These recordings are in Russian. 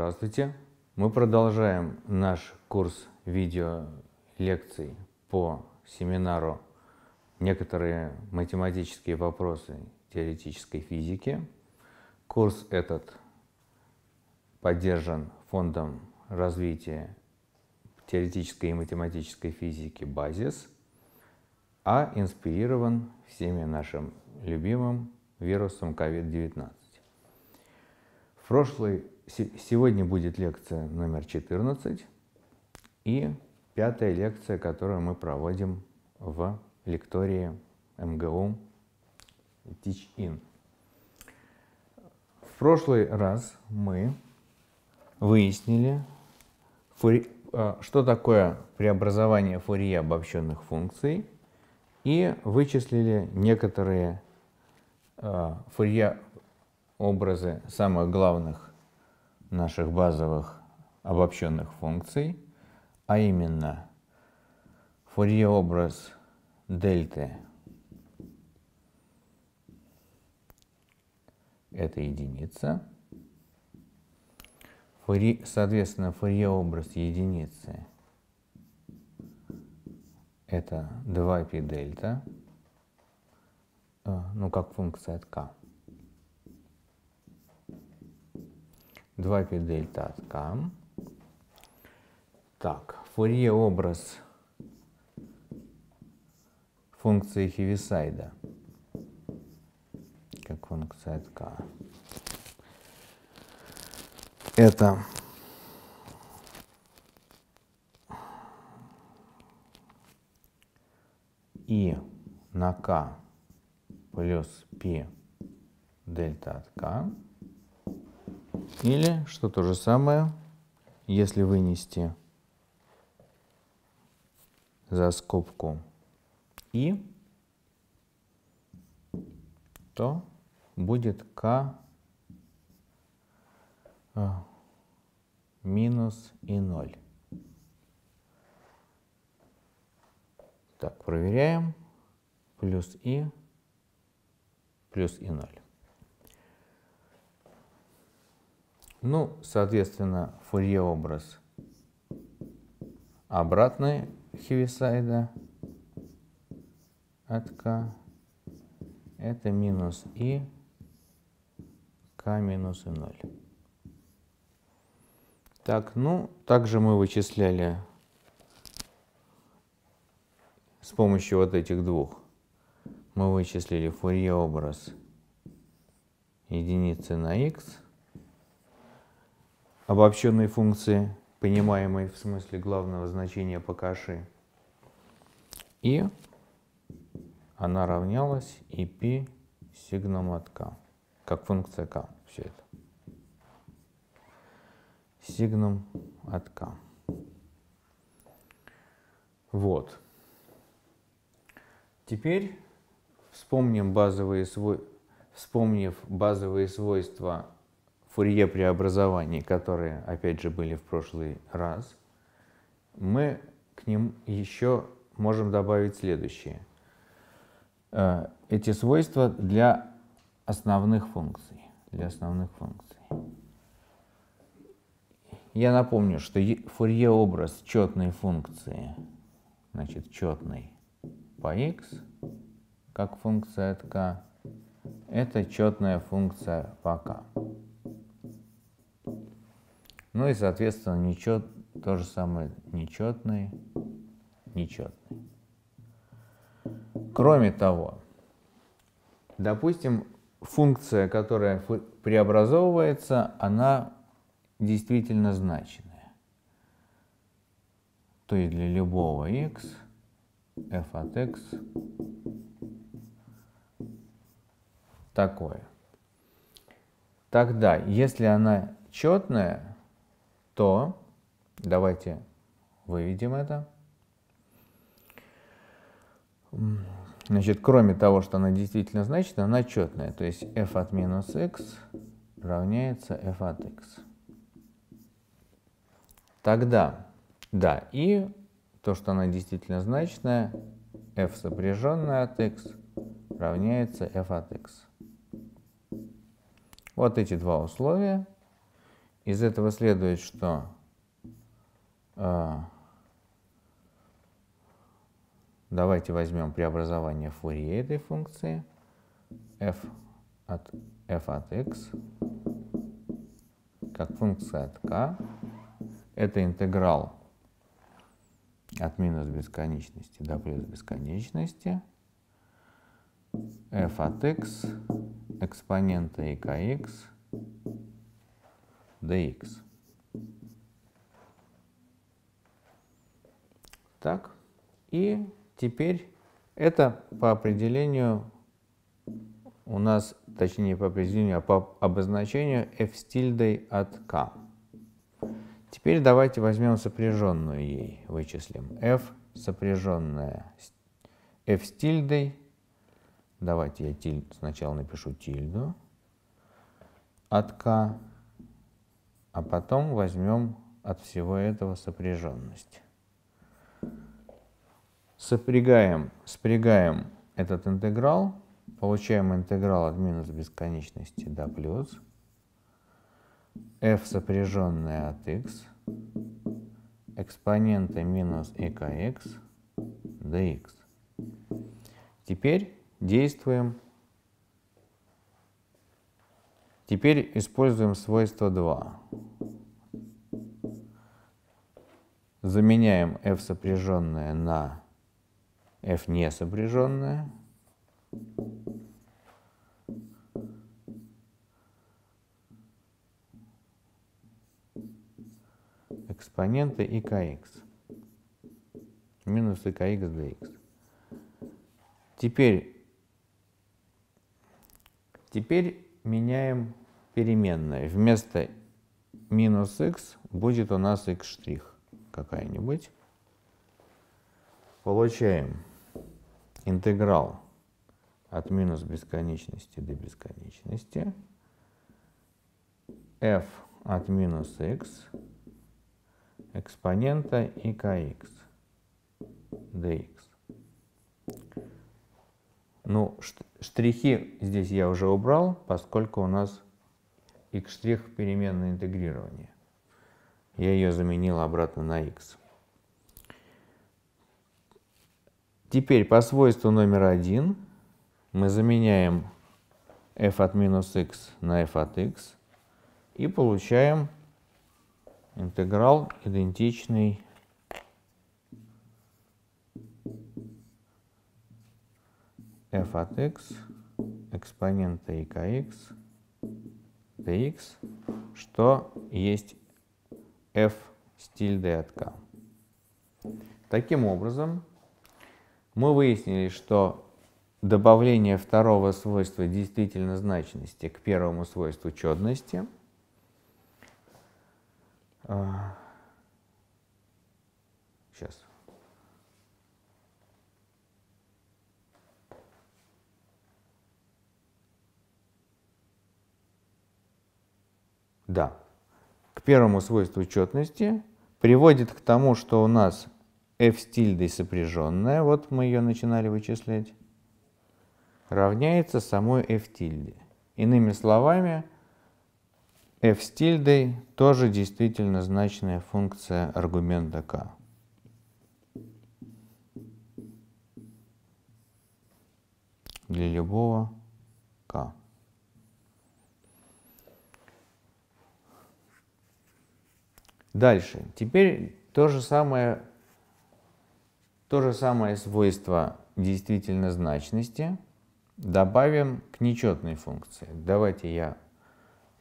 Здравствуйте! Мы продолжаем наш курс видео лекций по семинару «Некоторые математические вопросы теоретической физики». Курс этот поддержан Фондом развития теоретической и математической физики «Базис», а инспирирован всеми нашим любимым вирусом COVID-19. В прошлый сегодня будет лекция номер 14 и пятая лекция, которую мы проводим в лектории МГУ Teach-In. В прошлый раз мы выяснили, а, что такое преобразование Фурье обобщенных функций и вычислили некоторые а, Фурье образы самых главных наших базовых обобщенных функций, а именно фурье-образ дельты – это единица. Фури, соответственно, фурье-образ единицы – это 2π дельта, э, ну, как функция от k. 2π дельта от К. Так, фурье образ функции Хевисайда, как функция от К. Это и на k плюс π дельта от k или, что то же самое, если вынести за скобку и, то будет k э, минус и 0. Так, проверяем. Плюс и, плюс и 0. Ну, соответственно, фурье образ обратной хивисайда от k. Это минус и k минус и 0. Так, ну, также мы вычисляли с помощью вот этих двух. Мы вычислили фурье образ единицы на x – обобщенной функции, понимаемой в смысле главного значения Пакаши. И она равнялась и π сигнам от k, как функция k, все это. Сигнам от k. Вот. Теперь вспомним базовые свой... вспомнив базовые свойства Фурье преобразований, которые, опять же, были в прошлый раз, мы к ним еще можем добавить следующие. Э, эти свойства для основных функций. Для основных функций. Я напомню, что Фурье образ четной функции, значит, четной по x, как функция от k, это четная функция по k. Ну и, соответственно, нечет, то же самое нечетный, нечетный. Кроме того, допустим, функция, которая преобразовывается, она действительно значимая, То есть для любого x f от x такое. Тогда, если она четная, то давайте выведем это. Значит, кроме того, что она действительно значит, она четная. То есть f от минус x равняется f от x. Тогда, да, и то, что она действительно значная, f сопряженная от x равняется f от x. Вот эти два условия из этого следует, что э, давайте возьмем преобразование Фурье этой функции f от f от x как функция от k. Это интеграл от минус бесконечности до плюс бесконечности f от x экспонента и kx dx. Так, и теперь это по определению у нас, точнее по определению, а по обозначению f стильдой от k. Теперь давайте возьмем сопряженную ей, вычислим. f сопряженная f с Давайте я тиль, сначала напишу тильду от k а потом возьмем от всего этого сопряженность. Сопрягаем, спрягаем этот интеграл, получаем интеграл от минус бесконечности до плюс, f сопряженное от x, экспонента минус e kx dx. Теперь действуем Теперь используем свойство 2. Заменяем f сопряженное на f не сопряженное. экспонента и kx. Минус и kx dx. Теперь, теперь меняем переменная. Вместо минус x будет у нас x штрих какая-нибудь. Получаем интеграл от минус бесконечности до бесконечности. f от минус x экспонента и kx dx. Ну, штрихи здесь я уже убрал, поскольку у нас x' переменной интегрирования. Я ее заменил обратно на x. Теперь по свойству номер один мы заменяем f от минус x на f от x и получаем интеграл идентичный f от x экспонента и kx dx, что есть f стиль d от k. Таким образом, мы выяснили, что добавление второго свойства действительно значности к первому свойству четности сейчас а, Да. К первому свойству четности приводит к тому, что у нас f с сопряженная, вот мы ее начинали вычислять, равняется самой f тильде. Иными словами, f с тоже действительно значная функция аргумента k. Для любого k. Дальше. Теперь то же самое, то же самое свойство действительно значности добавим к нечетной функции. Давайте я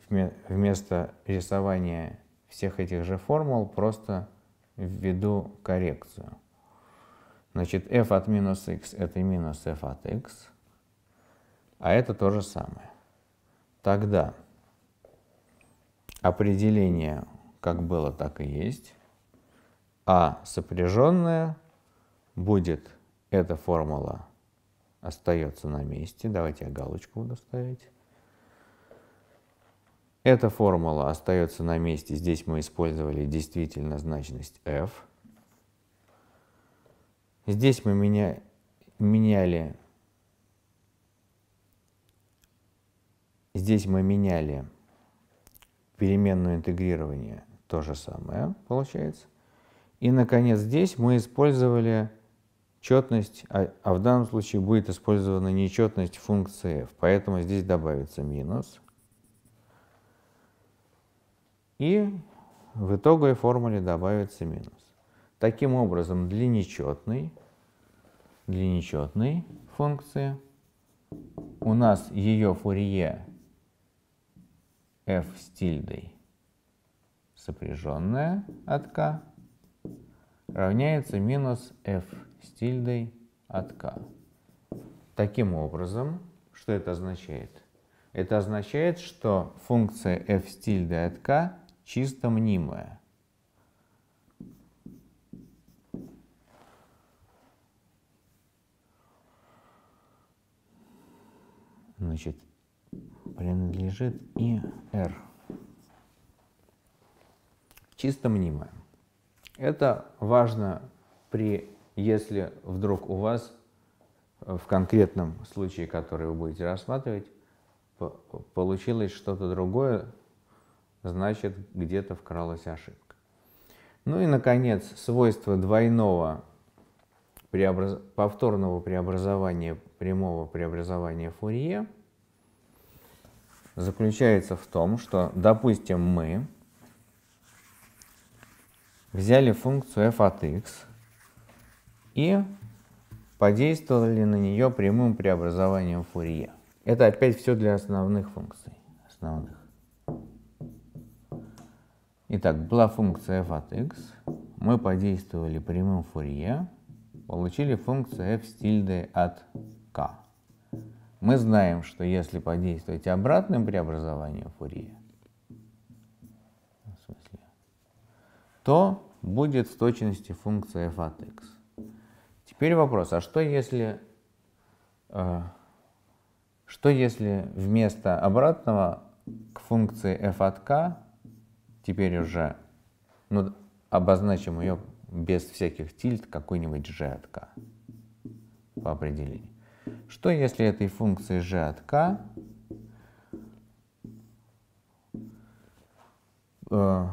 вместо рисования всех этих же формул просто введу коррекцию. Значит, f от минус x это минус f от x, а это то же самое. Тогда определение как было, так и есть. А сопряженная будет эта формула остается на месте. Давайте я галочку буду ставить. Эта формула остается на месте. Здесь мы использовали действительно значность f. Здесь мы меня, меняли... Здесь мы меняли переменную интегрирования то же самое получается. И, наконец, здесь мы использовали четность, а, а в данном случае будет использована нечетность функции f, поэтому здесь добавится минус. И в итоговой формуле добавится минус. Таким образом, для нечетной, для нечетной функции у нас ее фурье f с тильдой сопряженная от k равняется минус f с тильдой от k. Таким образом, что это означает? Это означает, что функция f с тильдой от k чисто мнимая. Значит, принадлежит и r чисто мнимая. Это важно при, если вдруг у вас э, в конкретном случае, который вы будете рассматривать, получилось что-то другое, значит где-то вкралась ошибка. Ну и, наконец, свойство двойного преобраз... повторного преобразования, прямого преобразования Фурье заключается в том, что, допустим, мы взяли функцию f от x и подействовали на нее прямым преобразованием Фурье. Это опять все для основных функций. Основных. Итак, была функция f от x, мы подействовали прямым Фурье, получили функцию f с от k. Мы знаем, что если подействовать обратным преобразованием Фурье, то будет в точности функция f от x. Теперь вопрос, а что если, э, что если вместо обратного к функции f от k, теперь уже ну, обозначим ее без всяких тильт какой-нибудь g от k по определению. Что если этой функции g от k э,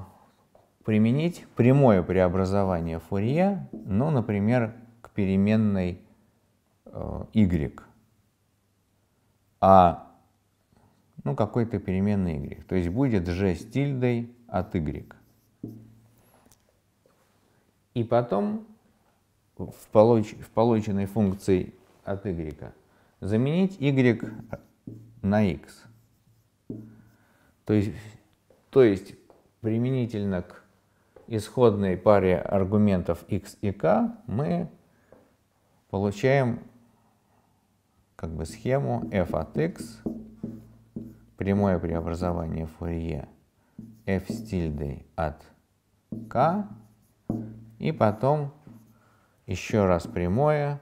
применить прямое преобразование Фурье, ну, например, к переменной э, y, а ну, какой-то переменной y. То есть будет g с тильдой от y. И потом в, получ, в полученной функции от y заменить y на x. То есть, то есть применительно к исходной паре аргументов x и k мы получаем как бы схему f от x, прямое преобразование Фурье f с от k, и потом еще раз прямое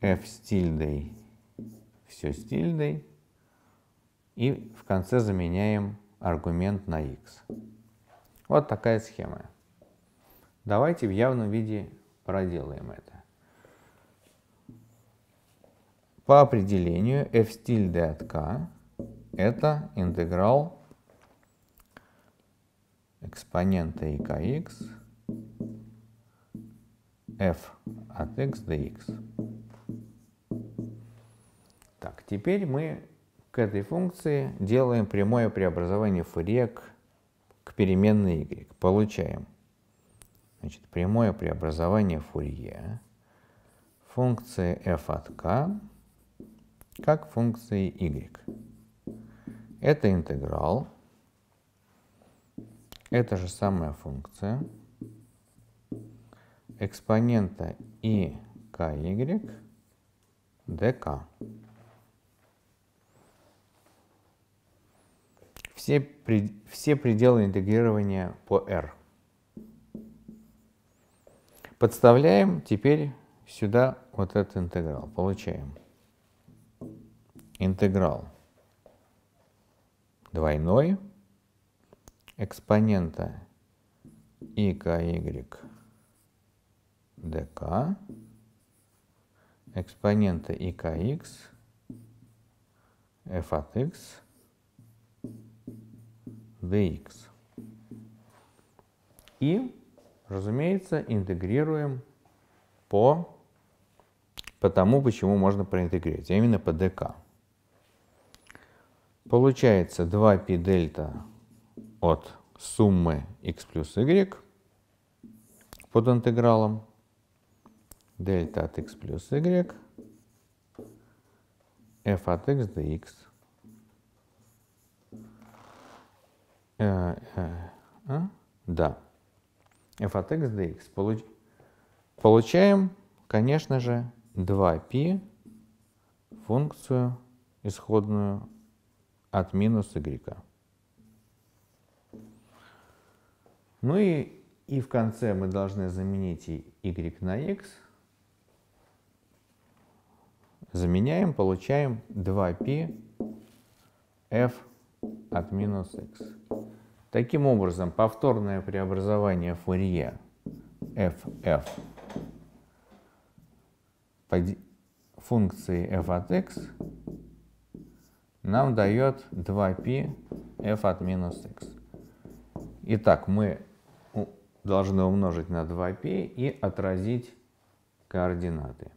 f с все с и в конце заменяем аргумент на x. Вот такая схема. Давайте в явном виде проделаем это. По определению f стиль d от k это интеграл экспонента и kx f от x dx. Так, теперь мы к этой функции делаем прямое преобразование фурье к переменной y. Получаем значит, прямое преобразование Фурье функции f от k как функции y. Это интеграл. Это же самая функция экспонента и ky dk. Все все пределы интегрирования по R. Подставляем теперь сюда вот этот интеграл. Получаем интеграл двойной экспонента и ky dk экспонента и kx f от x dx. И, разумеется, интегрируем по, по тому, почему можно проинтегрировать, а именно по dk. Получается 2π дельта от суммы x плюс y под интегралом дельта от x плюс y f от x dx. Э, э, а? Да. f от x dx. Получ... Получаем, конечно же, 2π функцию исходную от минус y. Ну и, и в конце мы должны заменить y на x. Заменяем, получаем 2π f от минус x. Таким образом, повторное преобразование Фурье FF функции f от x нам дает 2π f от минус x. Итак, мы должны умножить на 2π и отразить координаты.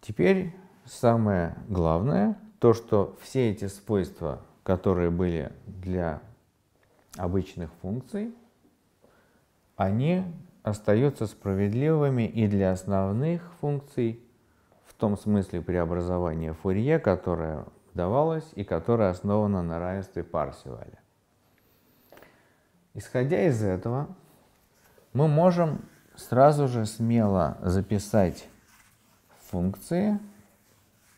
Теперь самое главное, то что все эти свойства которые были для обычных функций, они остаются справедливыми и для основных функций, в том смысле преобразования Фурье, которое давалось и которое основано на равенстве Парсиваля. Исходя из этого, мы можем сразу же смело записать функции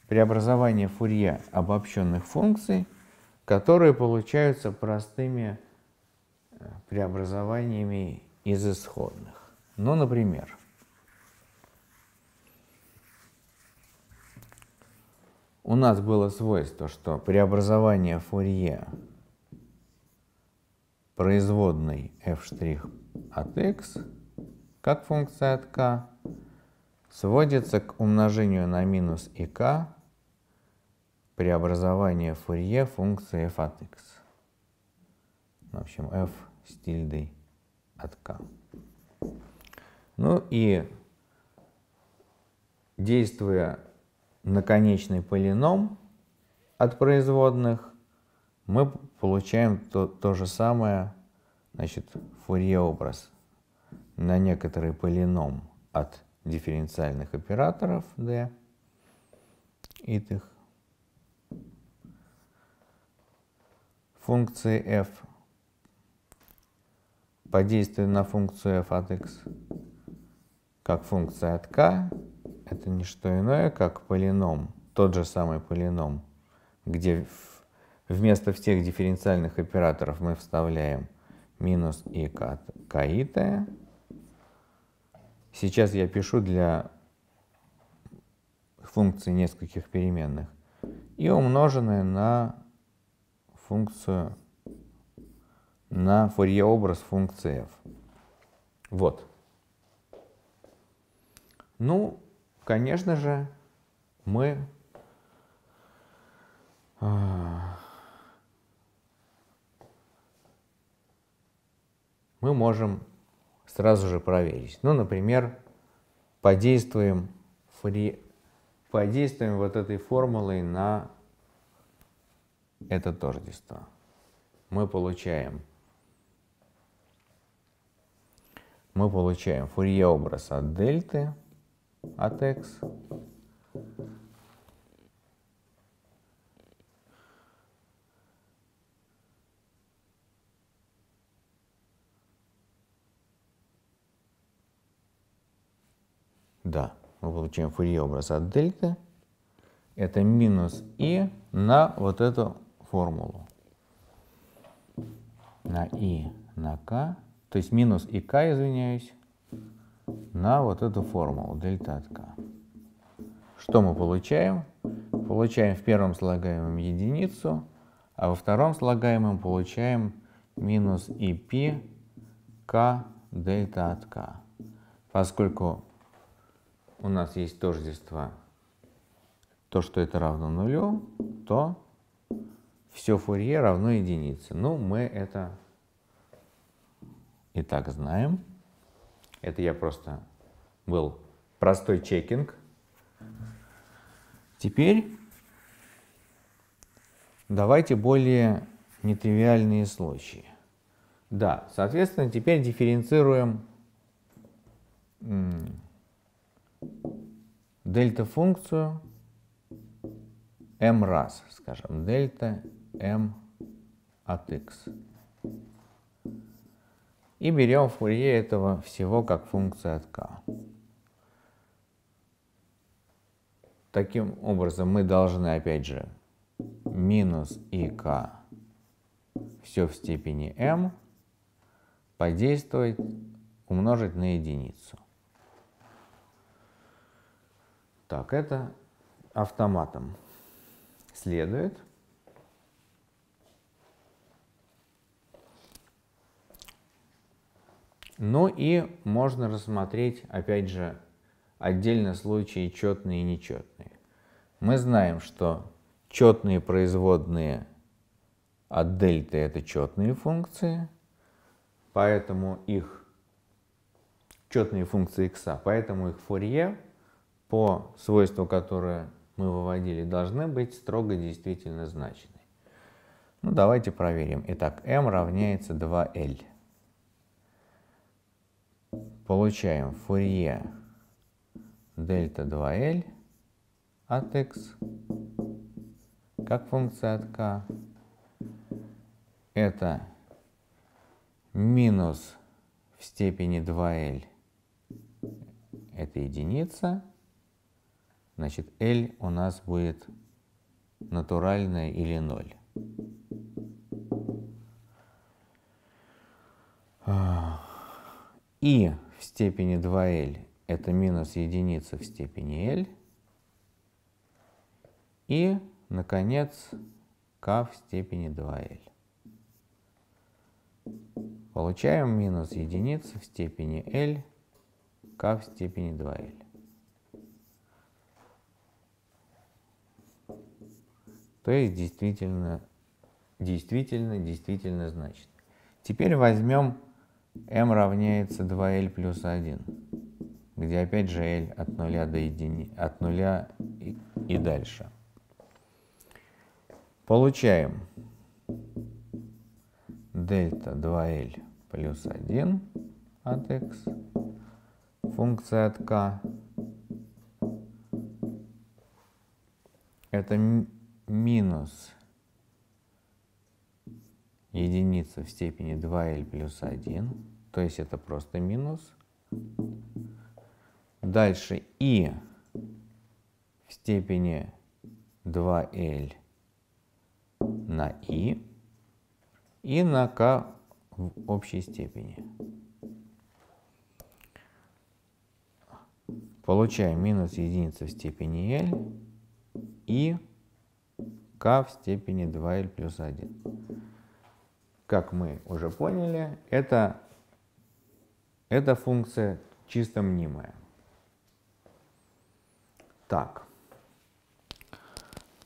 преобразования Фурье обобщенных функций – которые получаются простыми э, преобразованиями из исходных. Ну, например, у нас было свойство, что преобразование Фурье производной f' от x как функция от k сводится к умножению на минус и k преобразование Фурье функции f от x. В общем, f с тильдой от k. Ну и действуя на конечный полином от производных, мы получаем то, то же самое, значит, фурье-образ на некоторый полином от дифференциальных операторов d, и их функции f подействие на функцию f от x как функция от k это не что иное, как полином, тот же самый полином, где вместо всех дифференциальных операторов мы вставляем минус и к, к и t. Сейчас я пишу для функции нескольких переменных и умноженное на функцию на фурье-образ функции f. Вот. Ну, конечно же, мы а, мы можем сразу же проверить. Ну, например, подействуем, фри... подействуем вот этой формулой на это тождество. Мы получаем мы получаем фурье образ от дельты от x Да, мы получаем фурье образ от дельты. Это минус и на вот эту формулу на и на к, то есть минус и к, извиняюсь, на вот эту формулу дельта от к. Что мы получаем? Получаем в первом слагаемом единицу, а во втором слагаемом получаем минус и пи к дельта от к. Поскольку у нас есть тождество то, что это равно нулю, то все Фурье равно единице. Ну, мы это и так знаем. Это я просто был простой чекинг. Теперь давайте более нетривиальные случаи. Да, соответственно, теперь дифференцируем дельта-функцию m раз, скажем, дельта m от x. И берем фурье этого всего как функция от k. Таким образом, мы должны, опять же, минус k все в степени m подействовать, умножить на единицу. Так, это автоматом следует. Ну и можно рассмотреть, опять же, отдельно случаи четные и нечетные. Мы знаем, что четные производные от дельты это четные функции, поэтому их четные функции x, поэтому их фурье по свойству, которое мы выводили, должны быть строго действительно значены. Ну, давайте проверим. Итак, m равняется 2l. Получаем фурье дельта 2L от x как функция от k. Это минус в степени 2L. Это единица. Значит, L у нас будет натуральная или 0. А, и в степени 2L это минус единица в степени L. И, наконец, k в степени 2L. Получаем минус единица в степени L, k в степени 2L. То есть действительно, действительно, действительно значит. Теперь возьмем m равняется 2l плюс 1, где опять же l от 0 до едини... от 0 и, и дальше. Получаем дельта 2l плюс 1 от x, функция от k. Это минус единица в степени 2L плюс 1, то есть это просто минус. Дальше И в степени 2L на И и на К в общей степени. Получаем минус единица в степени L и К в степени 2L плюс 1 как мы уже поняли, это, эта функция чисто мнимая. Так.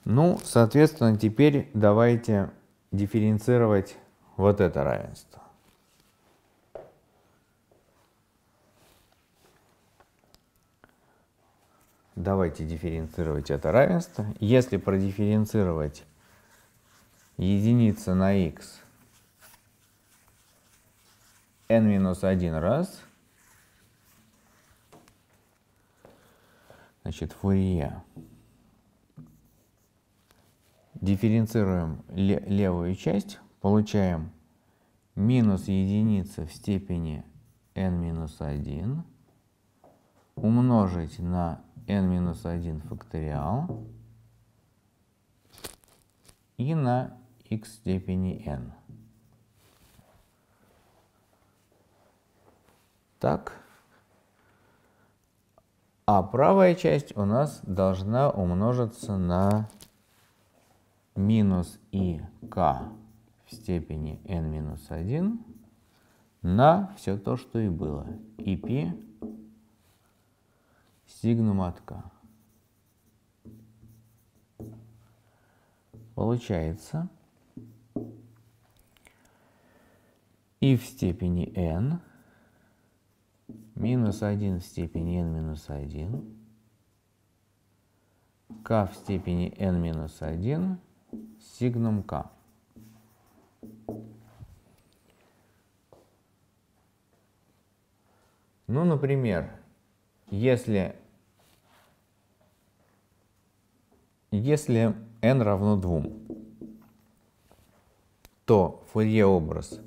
Ну, соответственно, теперь давайте дифференцировать вот это равенство. Давайте дифференцировать это равенство. Если продифференцировать единица на x n-1 минус раз. Значит, Фурье. Дифференцируем левую часть, получаем минус единица в степени n-1 минус умножить на n-1 минус факториал и на x степени n. Так. А правая часть у нас должна умножиться на минус и k в степени n минус 1 на все то, что и было. и пи сигнума от k. Получается и в степени n минус 1 в степени n минус 1, k в степени n минус 1, сигнум k. Ну, например, если, если n равно 2, то фурье образ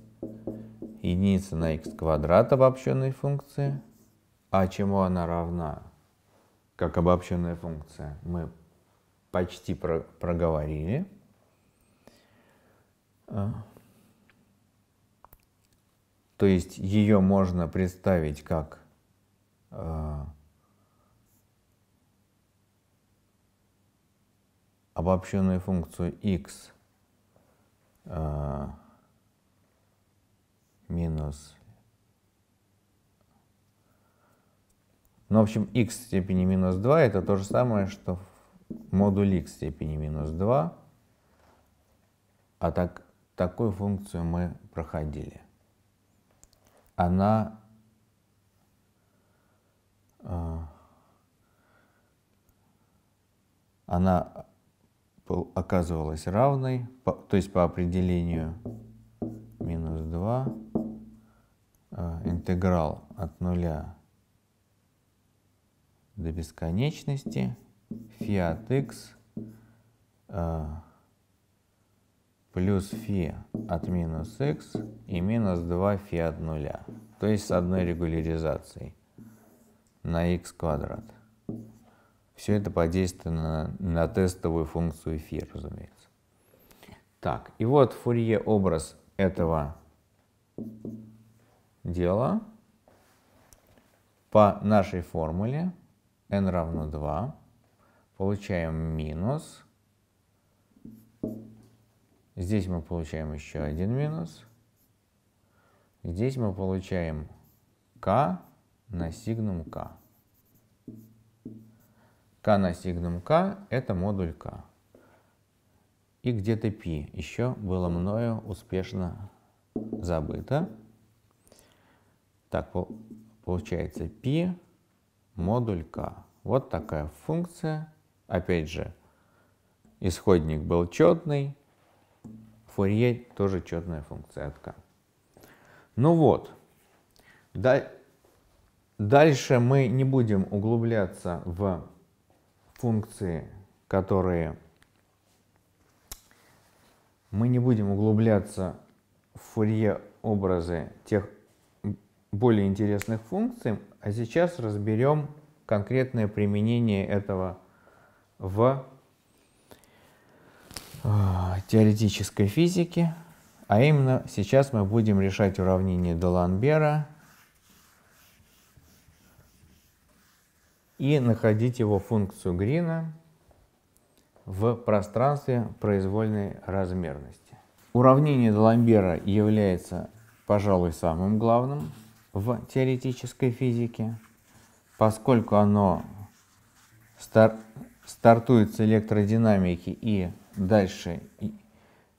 единица на x квадрат обобщенной функции. А чему она равна? Как обобщенная функция мы почти про проговорили. А. То есть ее можно представить как э, обобщенную функцию x э, а, минус... Ну, в общем, x в степени минус 2 это то же самое, что модуль x в степени минус 2. А так, такую функцию мы проходили. Она... Э, она оказывалась равной, то есть по определению минус 2 Э, интеграл от нуля до бесконечности фи от x э, плюс фи от минус x и минус 2 фи от нуля. То есть с одной регуляризацией на x квадрат. Все это подействует на, на тестовую функцию фи, разумеется. Так, и вот фурье образ этого дело по нашей формуле n равно 2 получаем минус. Здесь мы получаем еще один минус. Здесь мы получаем k на сигнум k. k на сигнум k – это модуль k. И где-то π еще было мною успешно забыто. Так, получается π модуль k. Вот такая функция. Опять же, исходник был четный, фурье тоже четная функция от k. Ну вот, дальше мы не будем углубляться в функции, которые... Мы не будем углубляться в фурье образы тех более интересных функций, а сейчас разберем конкретное применение этого в э, теоретической физике, а именно сейчас мы будем решать уравнение Даламбера и находить его функцию Грина в пространстве произвольной размерности. Уравнение Даламбера является, пожалуй, самым главным в теоретической физике, поскольку оно стар стартует с электродинамики и дальше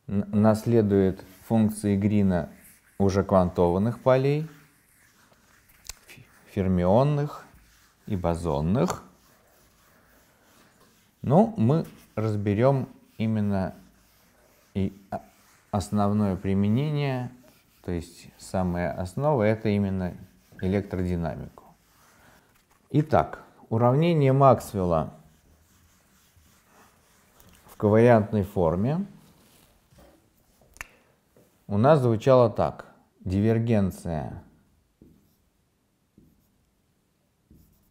наследует функции Грина уже квантованных полей, фермионных и бозонных. Ну, мы разберем именно и а, основное применение то есть самая основа это именно электродинамику. Итак, уравнение Максвелла в ковариантной форме у нас звучало так. Дивергенция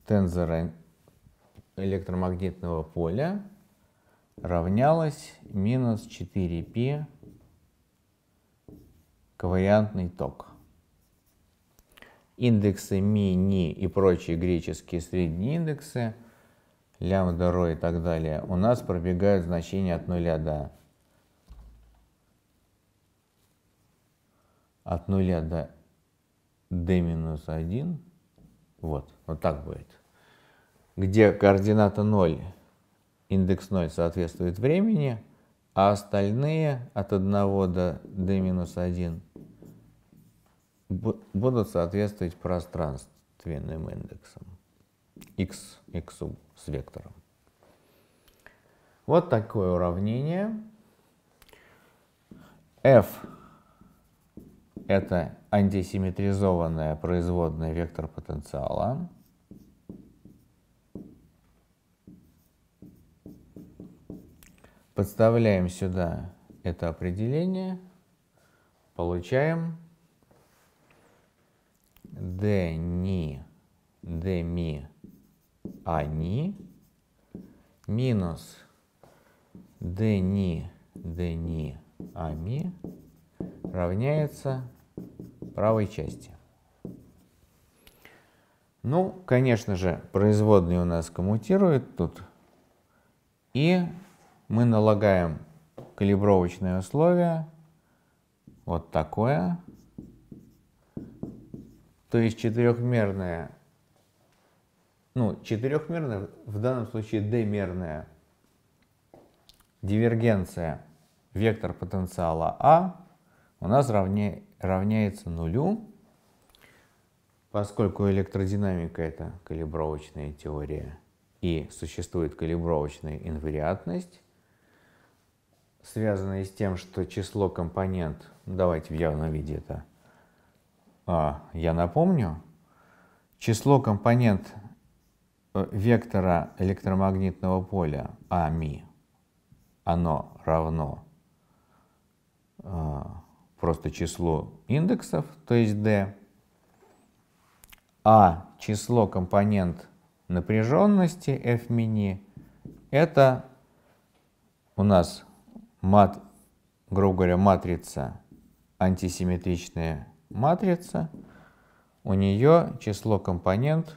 тензора электромагнитного поля равнялась минус 4π ковариантный ток. Индексы ми, ни и прочие греческие средние индексы, лямбда, ро и так далее, у нас пробегают значения от нуля до от нуля до d минус 1. Вот, вот так будет. Где координата 0, индекс 0 соответствует времени – а остальные от 1 до d-1 будут соответствовать пространственным индексам x, x с вектором. Вот такое уравнение. f – это антисимметризованная производная вектор потенциала. Подставляем сюда это определение, получаем d ни d ми а ни минус d ни d ни а ми равняется правой части. Ну, конечно же, производные у нас коммутируют тут. И мы налагаем калибровочное условие, вот такое, то есть четырехмерное, ну, четырехмерное, в данном случае d-мерная дивергенция вектор потенциала А у нас равне, равняется нулю, поскольку электродинамика — это калибровочная теория, и существует калибровочная инвариантность, связанные с тем, что число компонент, ну, давайте в явном виде это а, я напомню, число компонент э, вектора электромагнитного поля АМИ, оно равно а, просто числу индексов, то есть D, а число компонент напряженности F мини это у нас мат, грубо говоря, матрица, антисимметричная матрица, у нее число компонент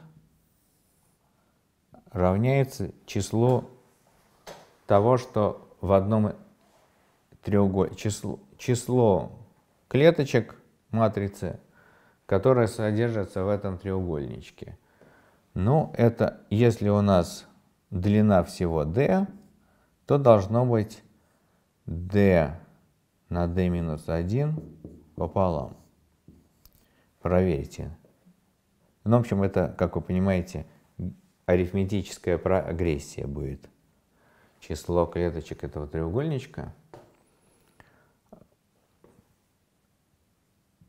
равняется числу того, что в одном треугольнике, число, число клеточек матрицы, которые содержатся в этом треугольничке. Ну, это если у нас длина всего d, то должно быть d на d минус 1 пополам. Проверьте. Ну, в общем, это, как вы понимаете, арифметическая прогрессия будет. Число клеточек этого треугольничка.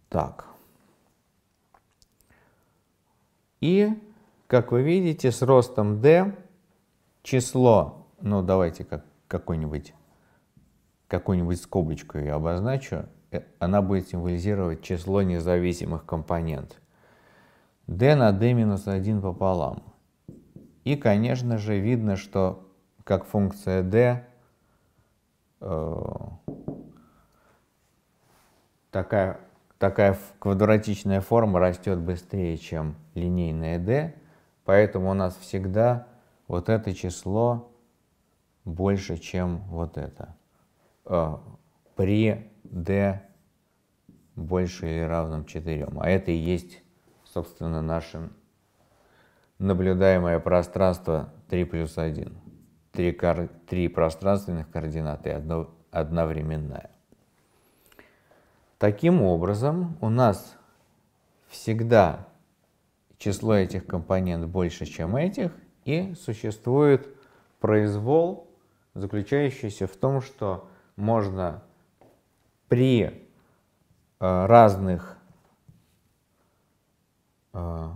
Так. И, как вы видите, с ростом d число, ну давайте как, какой-нибудь какую нибудь скобочку ее обозначу, э, она будет символизировать число независимых компонент. d на d минус 1 пополам. И, конечно же, видно, что как функция d э, такая, такая квадратичная форма растет быстрее, чем линейная d, поэтому у нас всегда вот это число больше, чем вот это. Э, при d больше или равном 4. А это и есть, собственно, наше наблюдаемое пространство 3 плюс 1. Три, кар... три пространственных координаты одно... одновременная. Таким образом, у нас всегда число этих компонент больше, чем этих, и существует произвол, заключающийся в том, что можно при э, разных э,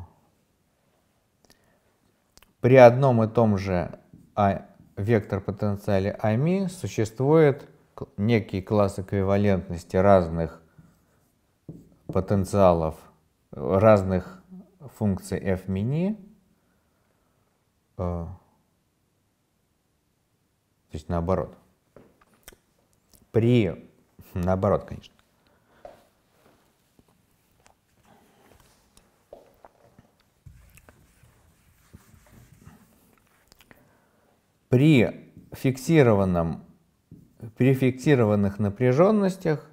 при одном и том же а, вектор потенциале ами существует некий класс эквивалентности разных потенциалов, разных функций f мини, э, то есть наоборот при... Хм, наоборот, конечно. При фиксированном, при фиксированных напряженностях,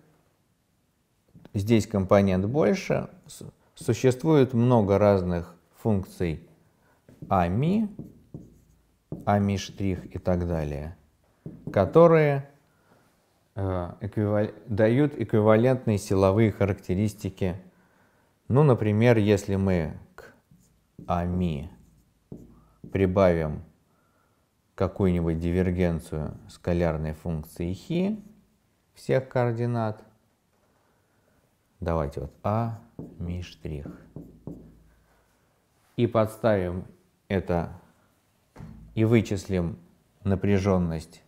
здесь компонент больше, существует много разных функций ами, ами штрих и так далее, которые Э, эквивал... дают эквивалентные силовые характеристики. Ну, например, если мы к АМИ прибавим какую-нибудь дивергенцию скалярной функции хи всех координат, давайте вот ами штрих, и подставим это и вычислим напряженность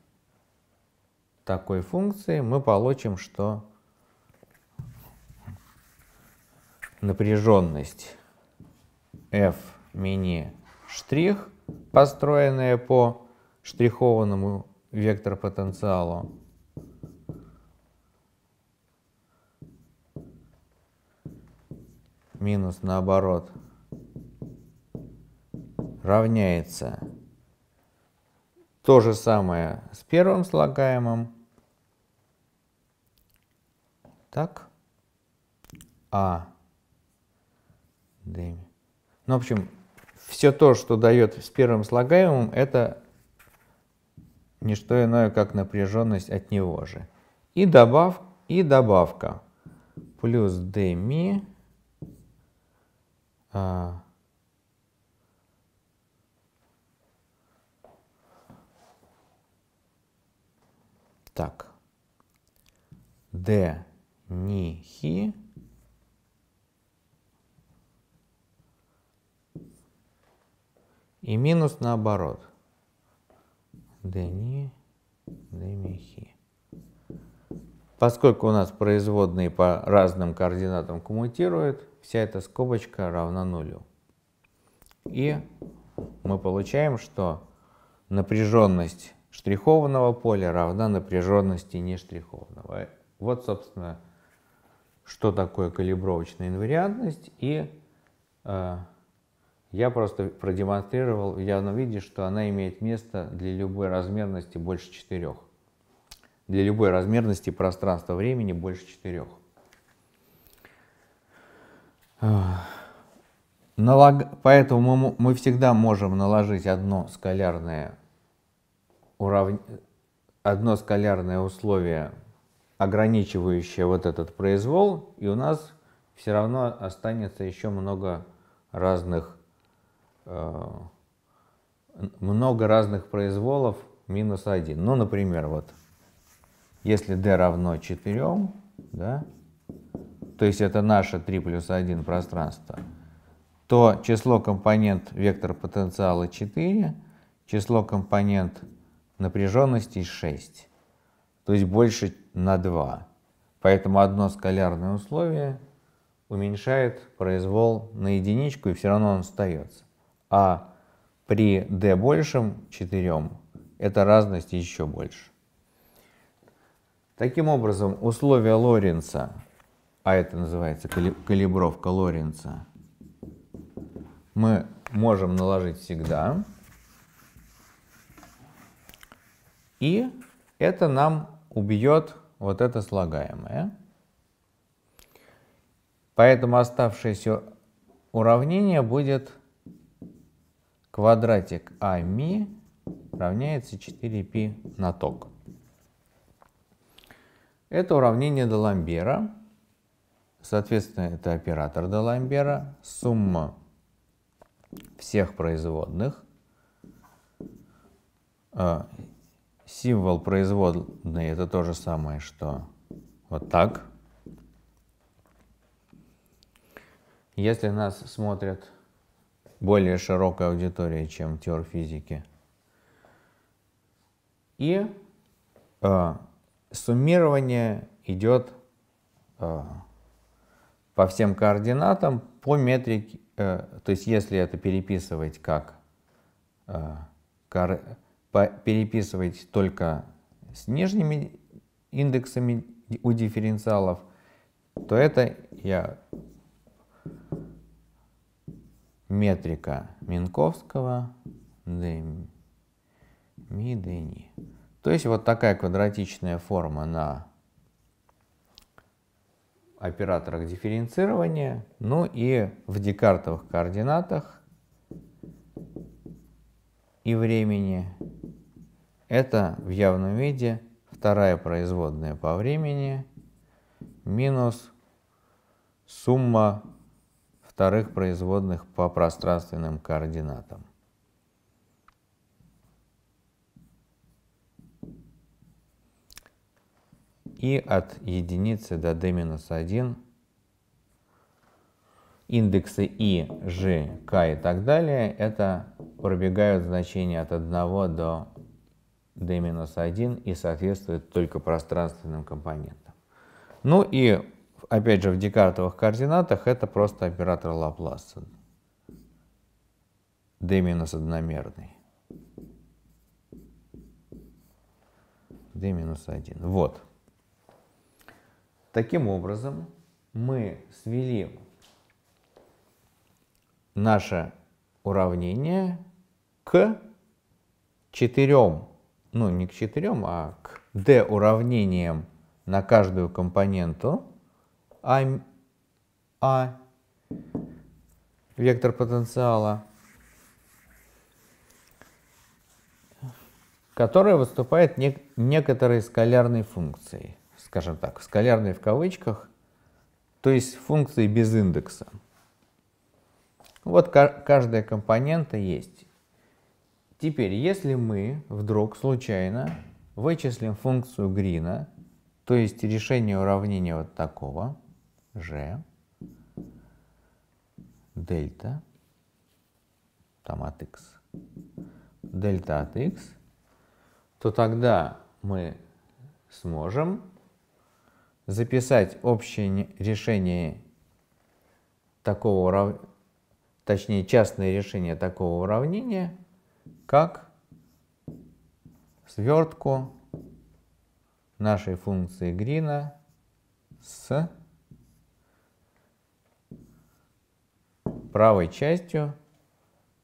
такой функции мы получим, что напряженность f мини штрих, построенная по штрихованному вектор-потенциалу, минус наоборот равняется то же самое с первым слагаемым так. А. Дэми. Ну, в общем, все то, что дает с первым слагаемым, это не что иное, как напряженность от него же. И, добав, и добавка. Плюс дми а, так. Д нихи и минус наоборот. Дени, демихи. Поскольку у нас производные по разным координатам коммутируют, вся эта скобочка равна нулю. И мы получаем, что напряженность штрихованного поля равна напряженности нештрихованного. Вот, собственно, что такое калибровочная инвариантность, и э, я просто продемонстрировал в явном виде, что она имеет место для любой размерности больше четырех. Для любой размерности пространства времени больше четырех. Э, Налаг... Поэтому мы, мы всегда можем наложить одно скалярное, урав... одно скалярное условие ограничивающая вот этот произвол, и у нас все равно останется еще много разных, э, много разных произволов минус 1. Ну, например, вот если d равно 4, да, то есть это наше 3 плюс 1 пространство, то число компонент вектор потенциала 4, число компонент напряженности 6 то есть больше на 2. Поэтому одно скалярное условие уменьшает произвол на единичку, и все равно он остается. А при d большем 4 эта разность еще больше. Таким образом, условия Лоренца, а это называется калибровка Лоренца, мы можем наложить всегда. И это нам убьет вот это слагаемое. Поэтому оставшееся уравнение будет квадратик а ми равняется 4π на ток. Это уравнение Даламбера, Соответственно, это оператор Даламбера, Сумма всех производных а, символ производный это то же самое, что вот так. Если нас смотрят более широкая аудитория, чем теор физики, и э, суммирование идет э, по всем координатам по метрике, э, то есть если это переписывать как э, переписывать только с нижними индексами у дифференциалов, то это я метрика Минковского ми дни. То есть вот такая квадратичная форма на операторах дифференцирования, ну и в декартовых координатах и времени. Это в явном виде вторая производная по времени минус сумма вторых производных по пространственным координатам. И от единицы до d-1 Индексы И, Ж, К и так далее, это пробегают значения от 1 до d-1 и соответствует только пространственным компонентам. Ну и опять же в декартовых координатах это просто оператор Лапласа. d-одномерный. d-1. Вот. Таким образом мы свели наше уравнение к четырем, ну не к четырем, а к d уравнениям на каждую компоненту а, а вектор потенциала, которая выступает не, некоторой скалярной функцией, скажем так, скалярной в кавычках, то есть функции без индекса. Вот каждая компонента есть. Теперь, если мы вдруг случайно вычислим функцию грина, то есть решение уравнения вот такого, g, дельта, там от x, дельта от x, то тогда мы сможем записать общее решение такого уравнения точнее частное решение такого уравнения, как свертку нашей функции Грина с правой частью.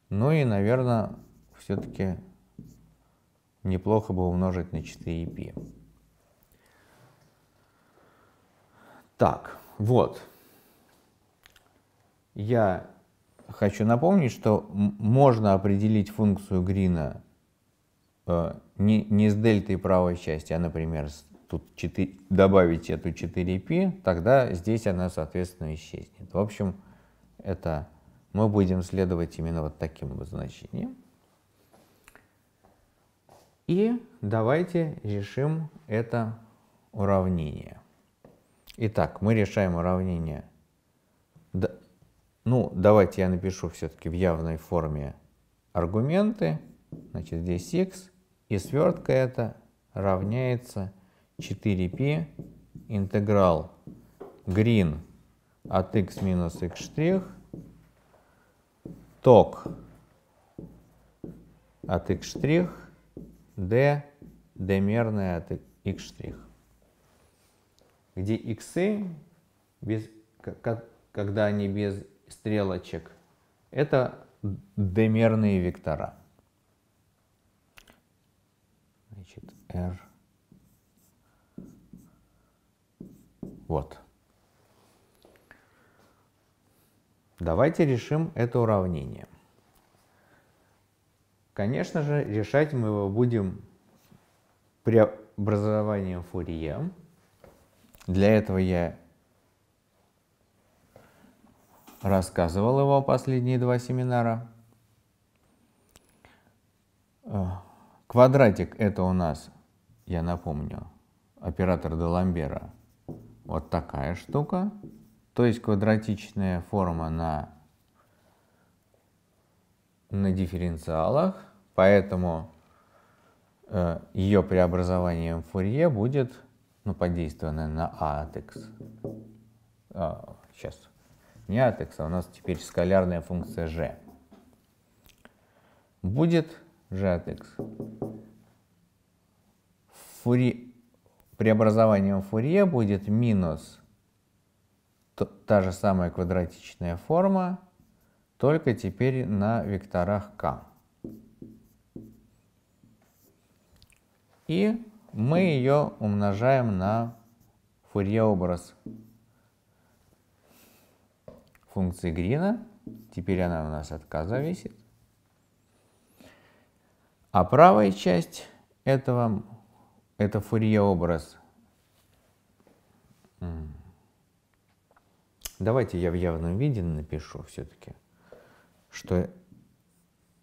Ну и, наверное, все-таки неплохо бы умножить на 4π. Так, вот. Я хочу напомнить, что можно определить функцию грина э, не, не с дельтой правой части, а, например, с, тут 4, добавить эту 4π, тогда здесь она, соответственно, исчезнет. В общем, это мы будем следовать именно вот таким вот И давайте решим это уравнение. Итак, мы решаем уравнение ну, давайте я напишу все-таки в явной форме аргументы. Значит, здесь x, и свертка это равняется 4π интеграл Грин от x минус x штрих, ток от x штрих, d, d мерное от x штрих. Где иксы, без, когда они без стрелочек. Это демерные вектора. Значит, R. Вот. Давайте решим это уравнение. Конечно же, решать мы его будем преобразованием Фурье. Для этого я рассказывал его последние два семинара. Э, квадратик это у нас, я напомню, оператор Даламбера. Вот такая штука. То есть квадратичная форма на, на дифференциалах. Поэтому э, ее преобразованием в Фурье будет ну, подействовано на А от Х. А, э, сейчас не атекса, у нас теперь скалярная функция g. Будет g от x Фури... преобразованием Фурье будет минус та же самая квадратичная форма, только теперь на векторах k. И мы ее умножаем на Фурье образ функции грина. Теперь она у нас от к зависит. А правая часть этого это фурье образ. Давайте я в явном виде напишу все-таки, что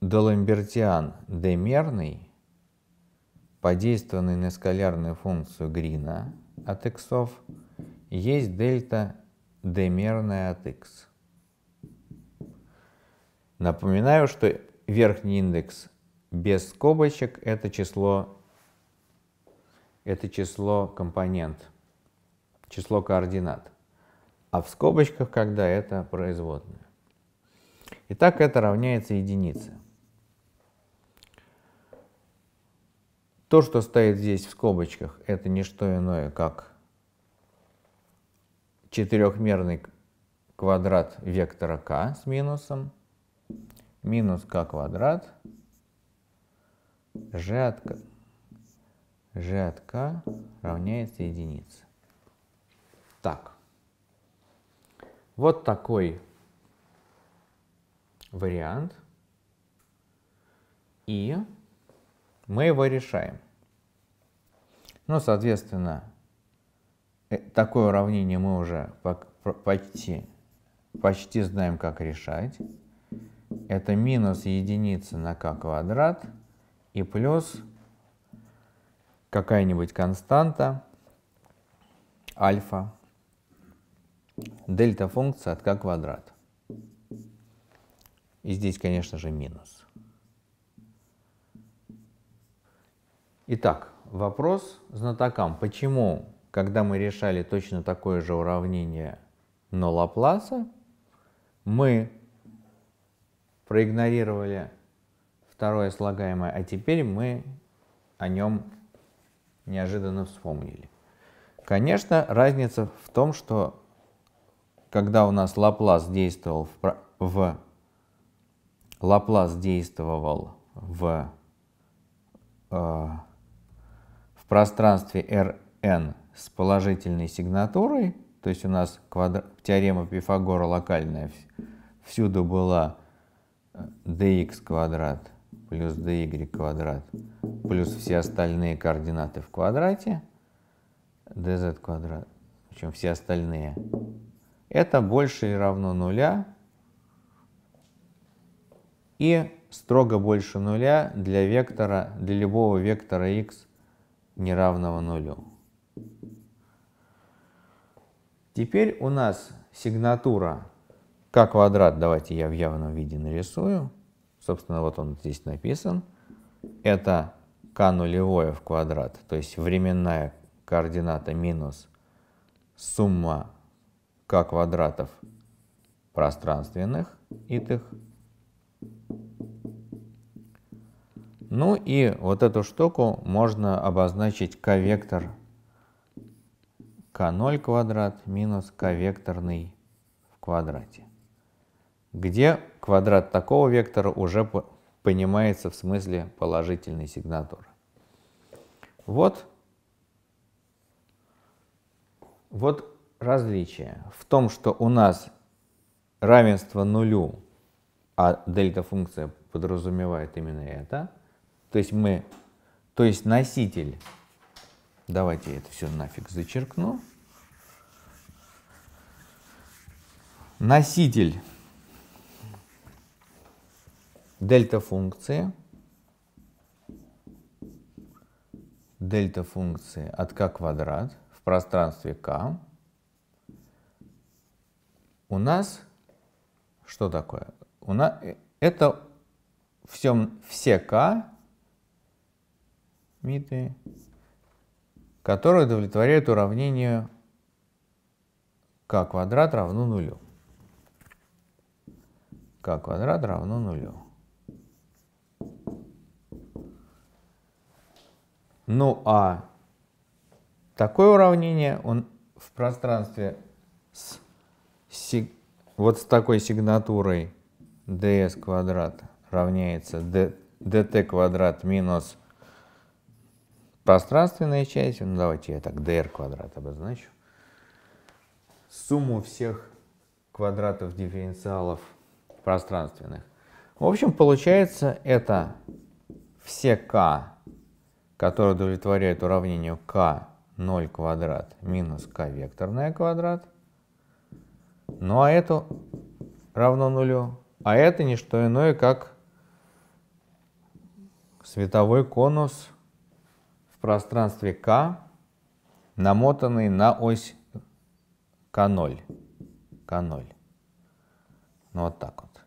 Доламбертиан d подействованный на скалярную функцию Грина от x, есть дельта d от x. Напоминаю, что верхний индекс без скобочек – это число, это число компонент, число координат. А в скобочках, когда это производное. Итак, это равняется единице. То, что стоит здесь в скобочках, это не что иное, как четырехмерный квадрат вектора k с минусом – минус k квадрат g от g от k равняется единице. Так, вот такой вариант. И мы его решаем. Ну, соответственно, э, такое уравнение мы уже почти, почти знаем, как решать это минус единица на k квадрат и плюс какая-нибудь константа альфа дельта функция от k квадрат. И здесь, конечно же, минус. Итак, вопрос знатокам. Почему, когда мы решали точно такое же уравнение, но Лапласа, мы проигнорировали второе слагаемое, а теперь мы о нем неожиданно вспомнили. Конечно, разница в том, что когда у нас Лаплас действовал в, в Лаплас действовал в, э, в пространстве Rn с положительной сигнатурой, то есть у нас квадр... теорема Пифагора локальная всюду была dx квадрат плюс dy квадрат плюс все остальные координаты в квадрате dz квадрат, чем все остальные, это больше и равно нуля и строго больше нуля для вектора, для любого вектора x не равного нулю. Теперь у нас сигнатура к квадрат давайте я в явном виде нарисую. Собственно, вот он здесь написан. Это к нулевое в квадрат, то есть временная координата минус сумма k квадратов пространственных итых. Ну и вот эту штуку можно обозначить к вектор к 0 квадрат минус к векторный в квадрате где квадрат такого вектора уже понимается в смысле положительной сигнатуры. Вот, вот различие в том, что у нас равенство нулю, а дельта функция подразумевает именно это. То есть мы, то есть носитель, давайте я это все нафиг зачеркну. Носитель дельта функции, дельта функции от k квадрат в пространстве k у нас что такое? У нас, э, это всем, все k миты, которые удовлетворяют уравнению k квадрат равно нулю. k квадрат равно нулю. Ну а такое уравнение, он в пространстве с, сиг, вот с такой сигнатурой ds квадрат равняется d, dt квадрат минус пространственная часть, ну давайте я так dr квадрат обозначу, сумму всех квадратов дифференциалов пространственных. В общем, получается это все k которое удовлетворяет уравнению k0 квадрат минус k векторная квадрат. Ну а это равно нулю. А это не что иное, как световой конус в пространстве k, намотанный на ось k0. k0. Ну вот так вот.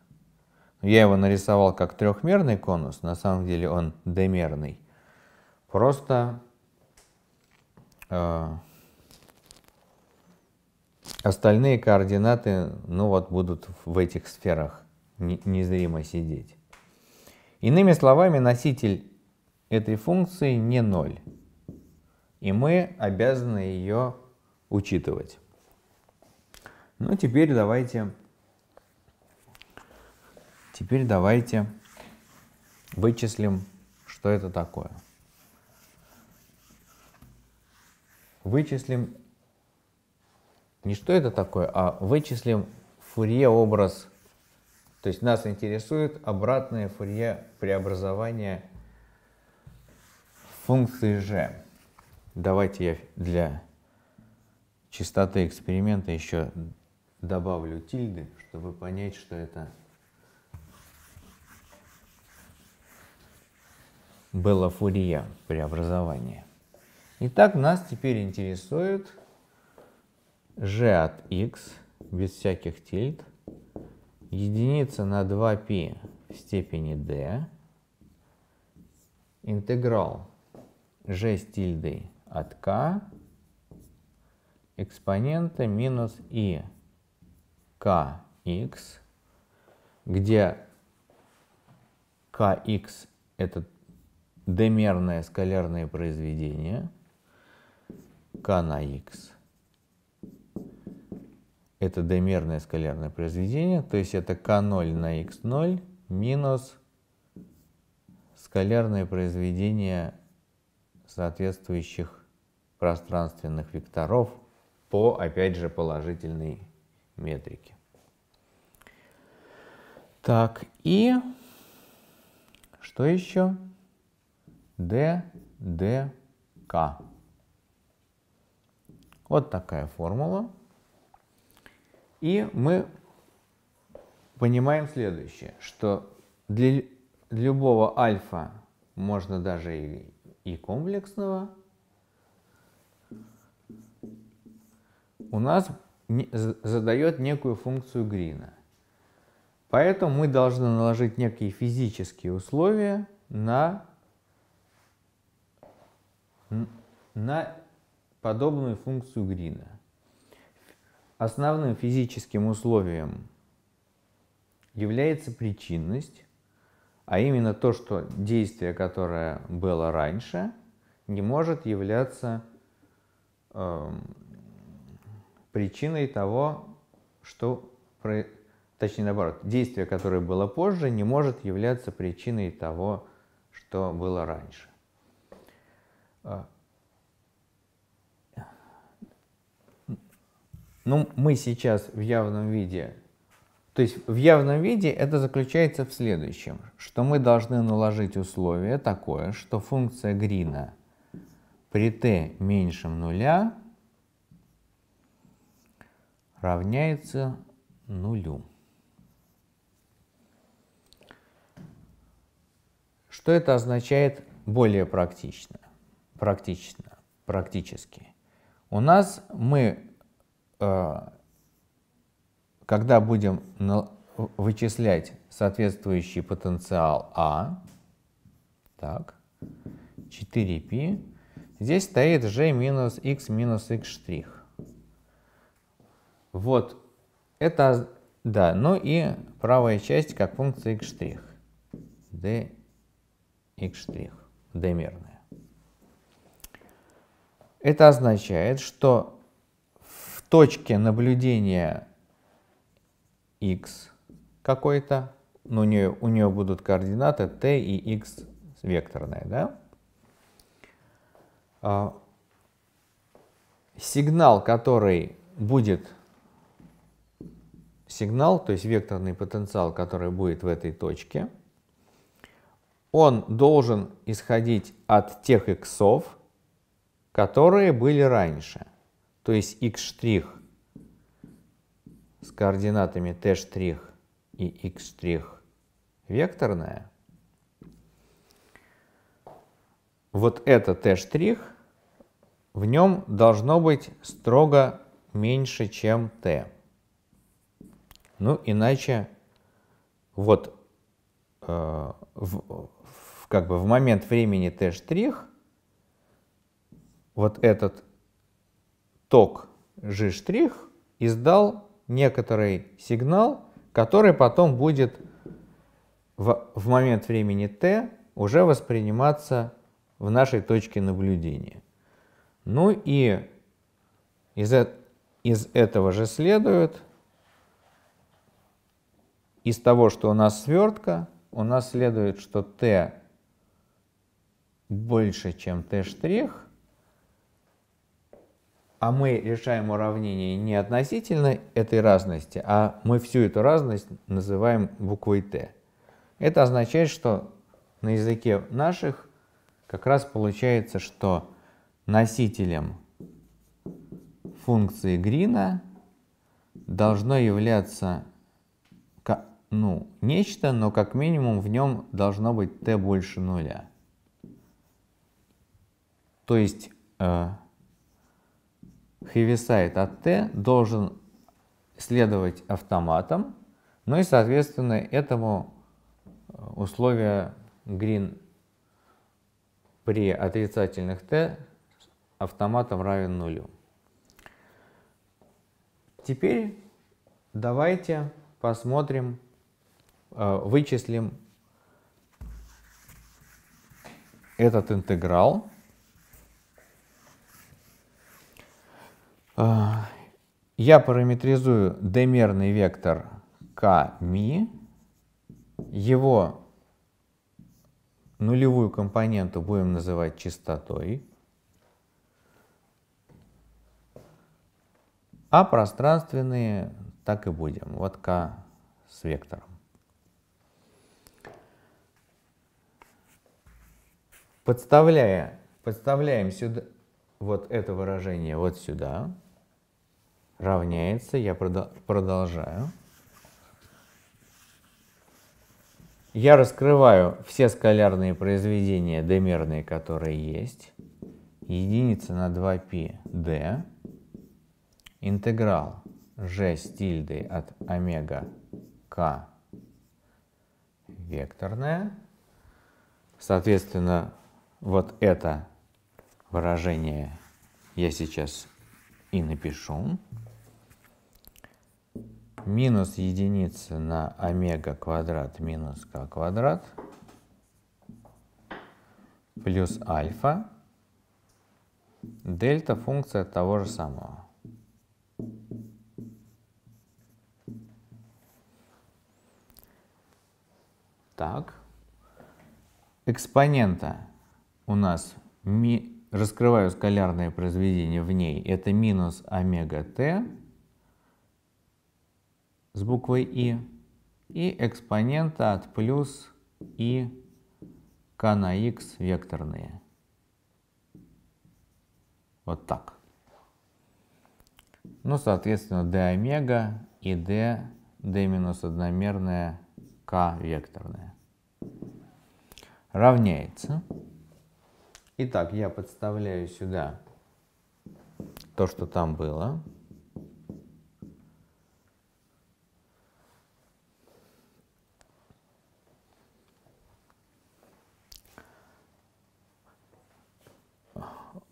Я его нарисовал как трехмерный конус, на самом деле он демерный просто э, остальные координаты, ну вот, будут в этих сферах не, незримо сидеть. Иными словами, носитель этой функции не ноль, и мы обязаны ее учитывать. Ну, теперь давайте, теперь давайте вычислим, что это такое. вычислим не что это такое, а вычислим фурье образ. То есть нас интересует обратное фурье преобразование функции g. Давайте я для чистоты эксперимента еще добавлю тильды, чтобы понять, что это было фурье преобразование. Итак, нас теперь интересует g от x без всяких тильд единица на 2π в степени d интеграл g с тильдой от k экспонента минус и kx, где kx это d-мерное скалярное произведение – k на x. Это d скалярное произведение, то есть это k0 на x0 минус скалярное произведение соответствующих пространственных векторов по, опять же, положительной метрике. Так, и что еще? D, D, k. Вот такая формула. И мы понимаем следующее, что для любого альфа, можно даже и, и комплексного, у нас не, задает некую функцию Грина. Поэтому мы должны наложить некие физические условия на, на подобную функцию Грина. Основным физическим условием является причинность, а именно то, что действие, которое было раньше, не может являться э, причиной того, что... Точнее, наоборот, действие, которое было позже, не может являться причиной того, что было раньше. Э, ну, мы сейчас в явном виде, то есть в явном виде это заключается в следующем, что мы должны наложить условие такое, что функция грина при t меньше нуля равняется нулю. Что это означает более практично? Практично, практически. У нас мы Э, когда будем вычислять соответствующий потенциал А, так, 4π, здесь стоит g минус x минус x штрих. Вот это, да, ну и правая часть как функция x штрих, d x штрих, d мерная. Это означает, что точке наблюдения x какой-то, но у нее, у нее будут координаты t и x векторные, да? А, сигнал, который будет сигнал, то есть векторный потенциал, который будет в этой точке, он должен исходить от тех иксов, которые были раньше то есть x' с координатами t' и x' векторная, вот это t', в нем должно быть строго меньше, чем t. Ну, иначе вот э, в, в, как бы в момент времени t' вот этот ток G' издал некоторый сигнал, который потом будет в, в момент времени t уже восприниматься в нашей точке наблюдения. Ну и из, э, из этого же следует, из того, что у нас свертка, у нас следует, что t больше, чем t', а мы решаем уравнение не относительно этой разности, а мы всю эту разность называем буквой t. Это означает, что на языке наших как раз получается, что носителем функции Грина должно являться ну, нечто, но как минимум в нем должно быть t больше нуля. То есть э, от а АТ должен следовать автоматам, ну и, соответственно, этому э, условие green при отрицательных t автоматом равен нулю. Теперь давайте посмотрим, э, вычислим этот интеграл. А, я параметризую d-мерный вектор k-ми, его нулевую компоненту будем называть частотой, а пространственные так и будем, вот k с вектором. Подставляя, подставляем сюда вот это выражение вот сюда, равняется, я продолжаю. Я раскрываю все скалярные произведения d-мерные, которые есть. Единица на 2π d. Интеграл g с от омега k векторная. Соответственно, вот это выражение я сейчас и напишу минус единица на омега квадрат минус k квадрат плюс альфа дельта функция того же самого. Так. Экспонента у нас ми, раскрываю скалярное произведение в ней. Это минус омега t с буквой И и экспонента от плюс И k на x векторные. Вот так. Ну, соответственно, d омега и d, d минус одномерная k векторная. Равняется. Итак, я подставляю сюда то, что там было.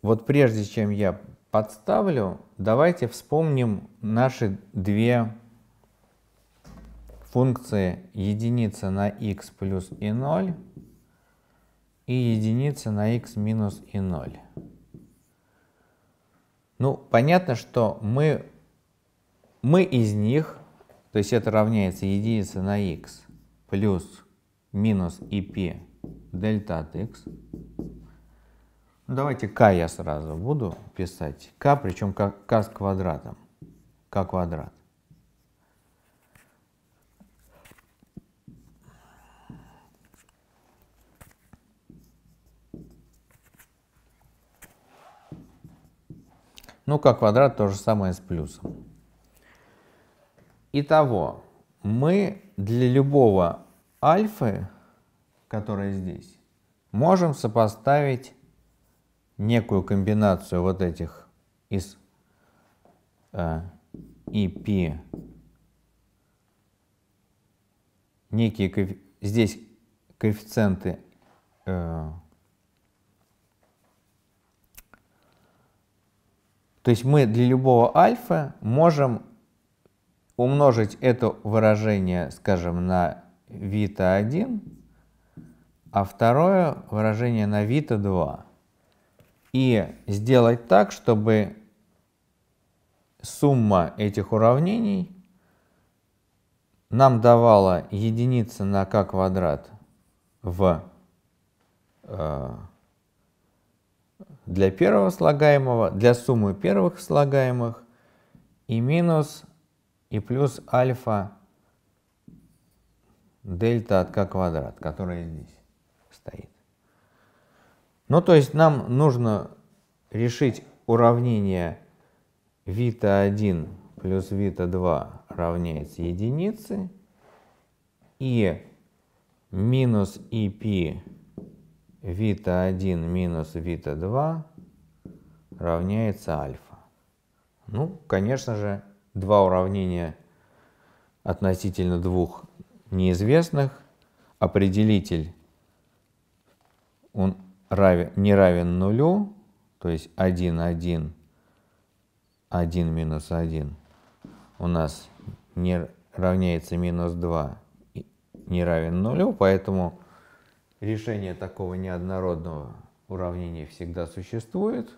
Вот прежде чем я подставлю, давайте вспомним наши две функции единица на x плюс и 0 и единица на x минус и 0. Ну, понятно, что мы, мы из них, то есть это равняется единица на x плюс минус и пи дельта от x, ну, давайте К я сразу буду писать. К, причем как К с квадратом. К квадрат. Ну, К квадрат то же самое с плюсом. Итого, мы для любого альфы, которая здесь, можем сопоставить некую комбинацию вот этих из э, EP, некие коэф... здесь коэффициенты э, То есть мы для любого альфа можем умножить это выражение, скажем, на вита 1, а второе выражение на вита 2 и сделать так, чтобы сумма этих уравнений нам давала единица на k квадрат в, э, для первого слагаемого, для суммы первых слагаемых и минус и плюс альфа дельта от k квадрат, которая здесь стоит. Ну, то есть нам нужно решить уравнение вита 1 плюс вита 2 равняется единице, и минус ip вита 1 минус вита 2 равняется альфа. Ну, конечно же, два уравнения относительно двух неизвестных. Определитель, он не равен нулю, то есть 1, 1, 1 минус 1 у нас не равняется минус 2, не равен нулю, поэтому решение такого неоднородного уравнения всегда существует.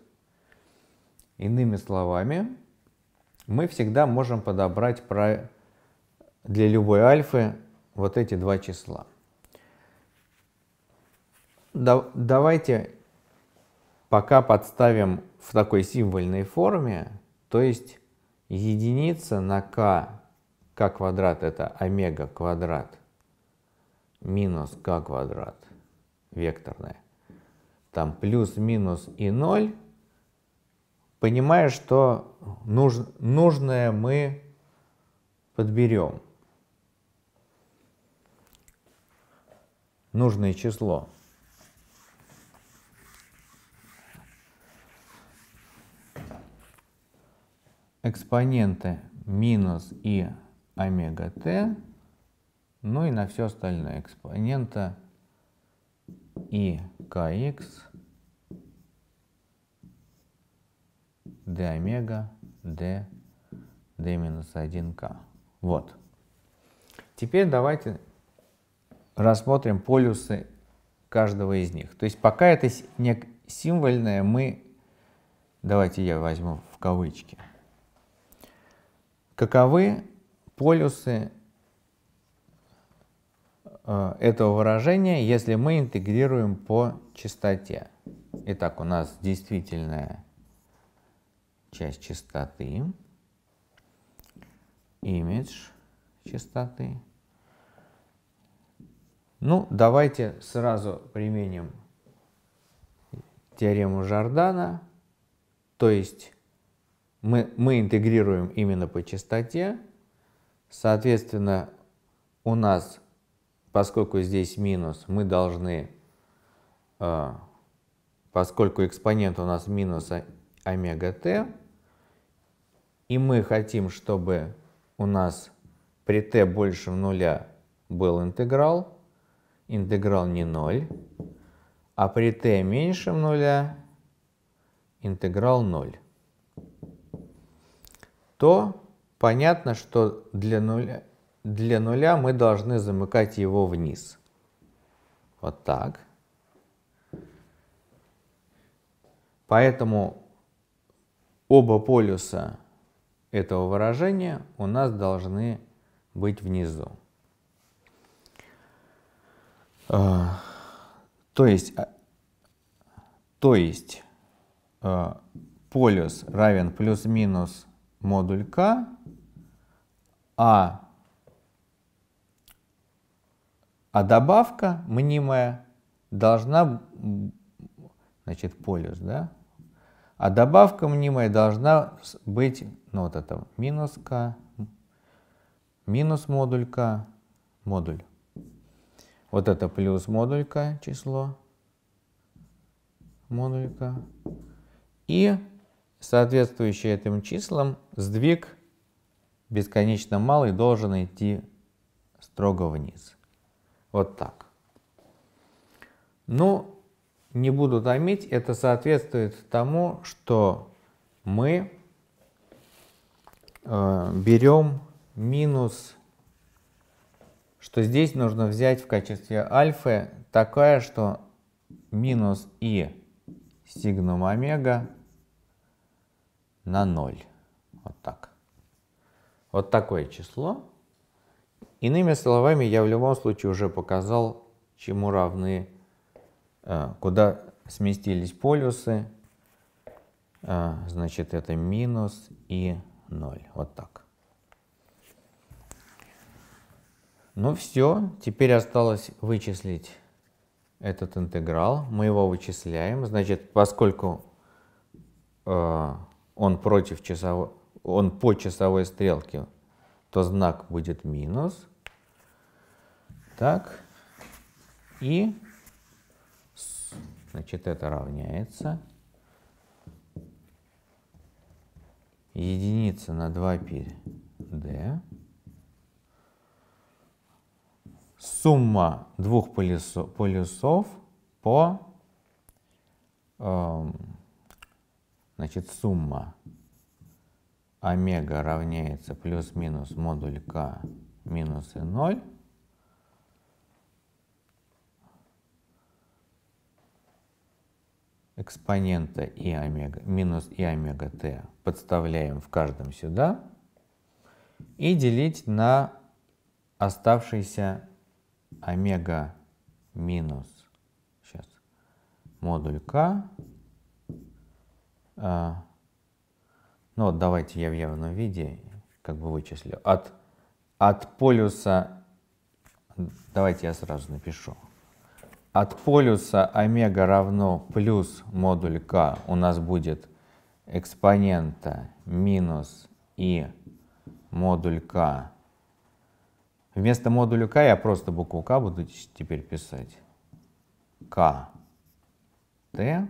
Иными словами, мы всегда можем подобрать для любой альфы вот эти два числа да, давайте пока подставим в такой символьной форме, то есть единица на k, k квадрат это омега квадрат минус k квадрат векторная, там плюс, минус и ноль, понимая, что нуж, нужное мы подберем. Нужное число. экспоненты минус и омега т, ну и на все остальное экспонента и kx d омега d d минус 1k. Вот. Теперь давайте рассмотрим полюсы каждого из них. То есть пока это не символьное, мы... Давайте я возьму в кавычки – каковы полюсы э, этого выражения, если мы интегрируем по частоте. Итак, у нас действительная часть частоты, имидж частоты. Ну, давайте сразу применим теорему Жордана, то есть мы, мы интегрируем именно по частоте. Соответственно, у нас, поскольку здесь минус, мы должны, э, поскольку экспонент у нас минус омега т, и мы хотим, чтобы у нас при t больше нуля был интеграл, интеграл не 0, а при t меньше нуля интеграл 0 то понятно, что для нуля, для нуля мы должны замыкать его вниз. Вот так. Поэтому оба полюса этого выражения у нас должны быть внизу. А, то есть, а, то есть а, полюс равен плюс-минус модуль к, а, а добавка мнимая должна, значит, полюс, да? А добавка мнимая должна быть, ну вот это, минус к, минус модуль к, модуль. Вот это плюс модуль k число, модуль k. И соответствующий этим числам, сдвиг бесконечно малый должен идти строго вниз. Вот так. Ну, не буду томить, это соответствует тому, что мы э, берем минус, что здесь нужно взять в качестве альфы такая, что минус и сигма омега на 0. Вот так. Вот такое число. Иными словами, я в любом случае уже показал, чему равны, э, куда сместились полюсы. Э, значит, это минус и 0. Вот так. Ну все, теперь осталось вычислить этот интеграл. Мы его вычисляем. Значит, поскольку э, он, против часовой, он по часовой стрелке, то знак будет минус. Так. И значит, это равняется единица на 2 пи d. Сумма двух полюсов, полюсов по эм, Значит, сумма омега равняется плюс-минус модуль k минус и 0. экспонента и омега, минус и омега t подставляем в каждом сюда и делить на оставшийся омега минус сейчас, модуль k а, ну вот давайте я в явном виде как бы вычислю, от, от полюса, давайте я сразу напишу, от полюса омега равно плюс модуль к. у нас будет экспонента минус и модуль к. Вместо модуля к я просто букву к буду теперь писать. к т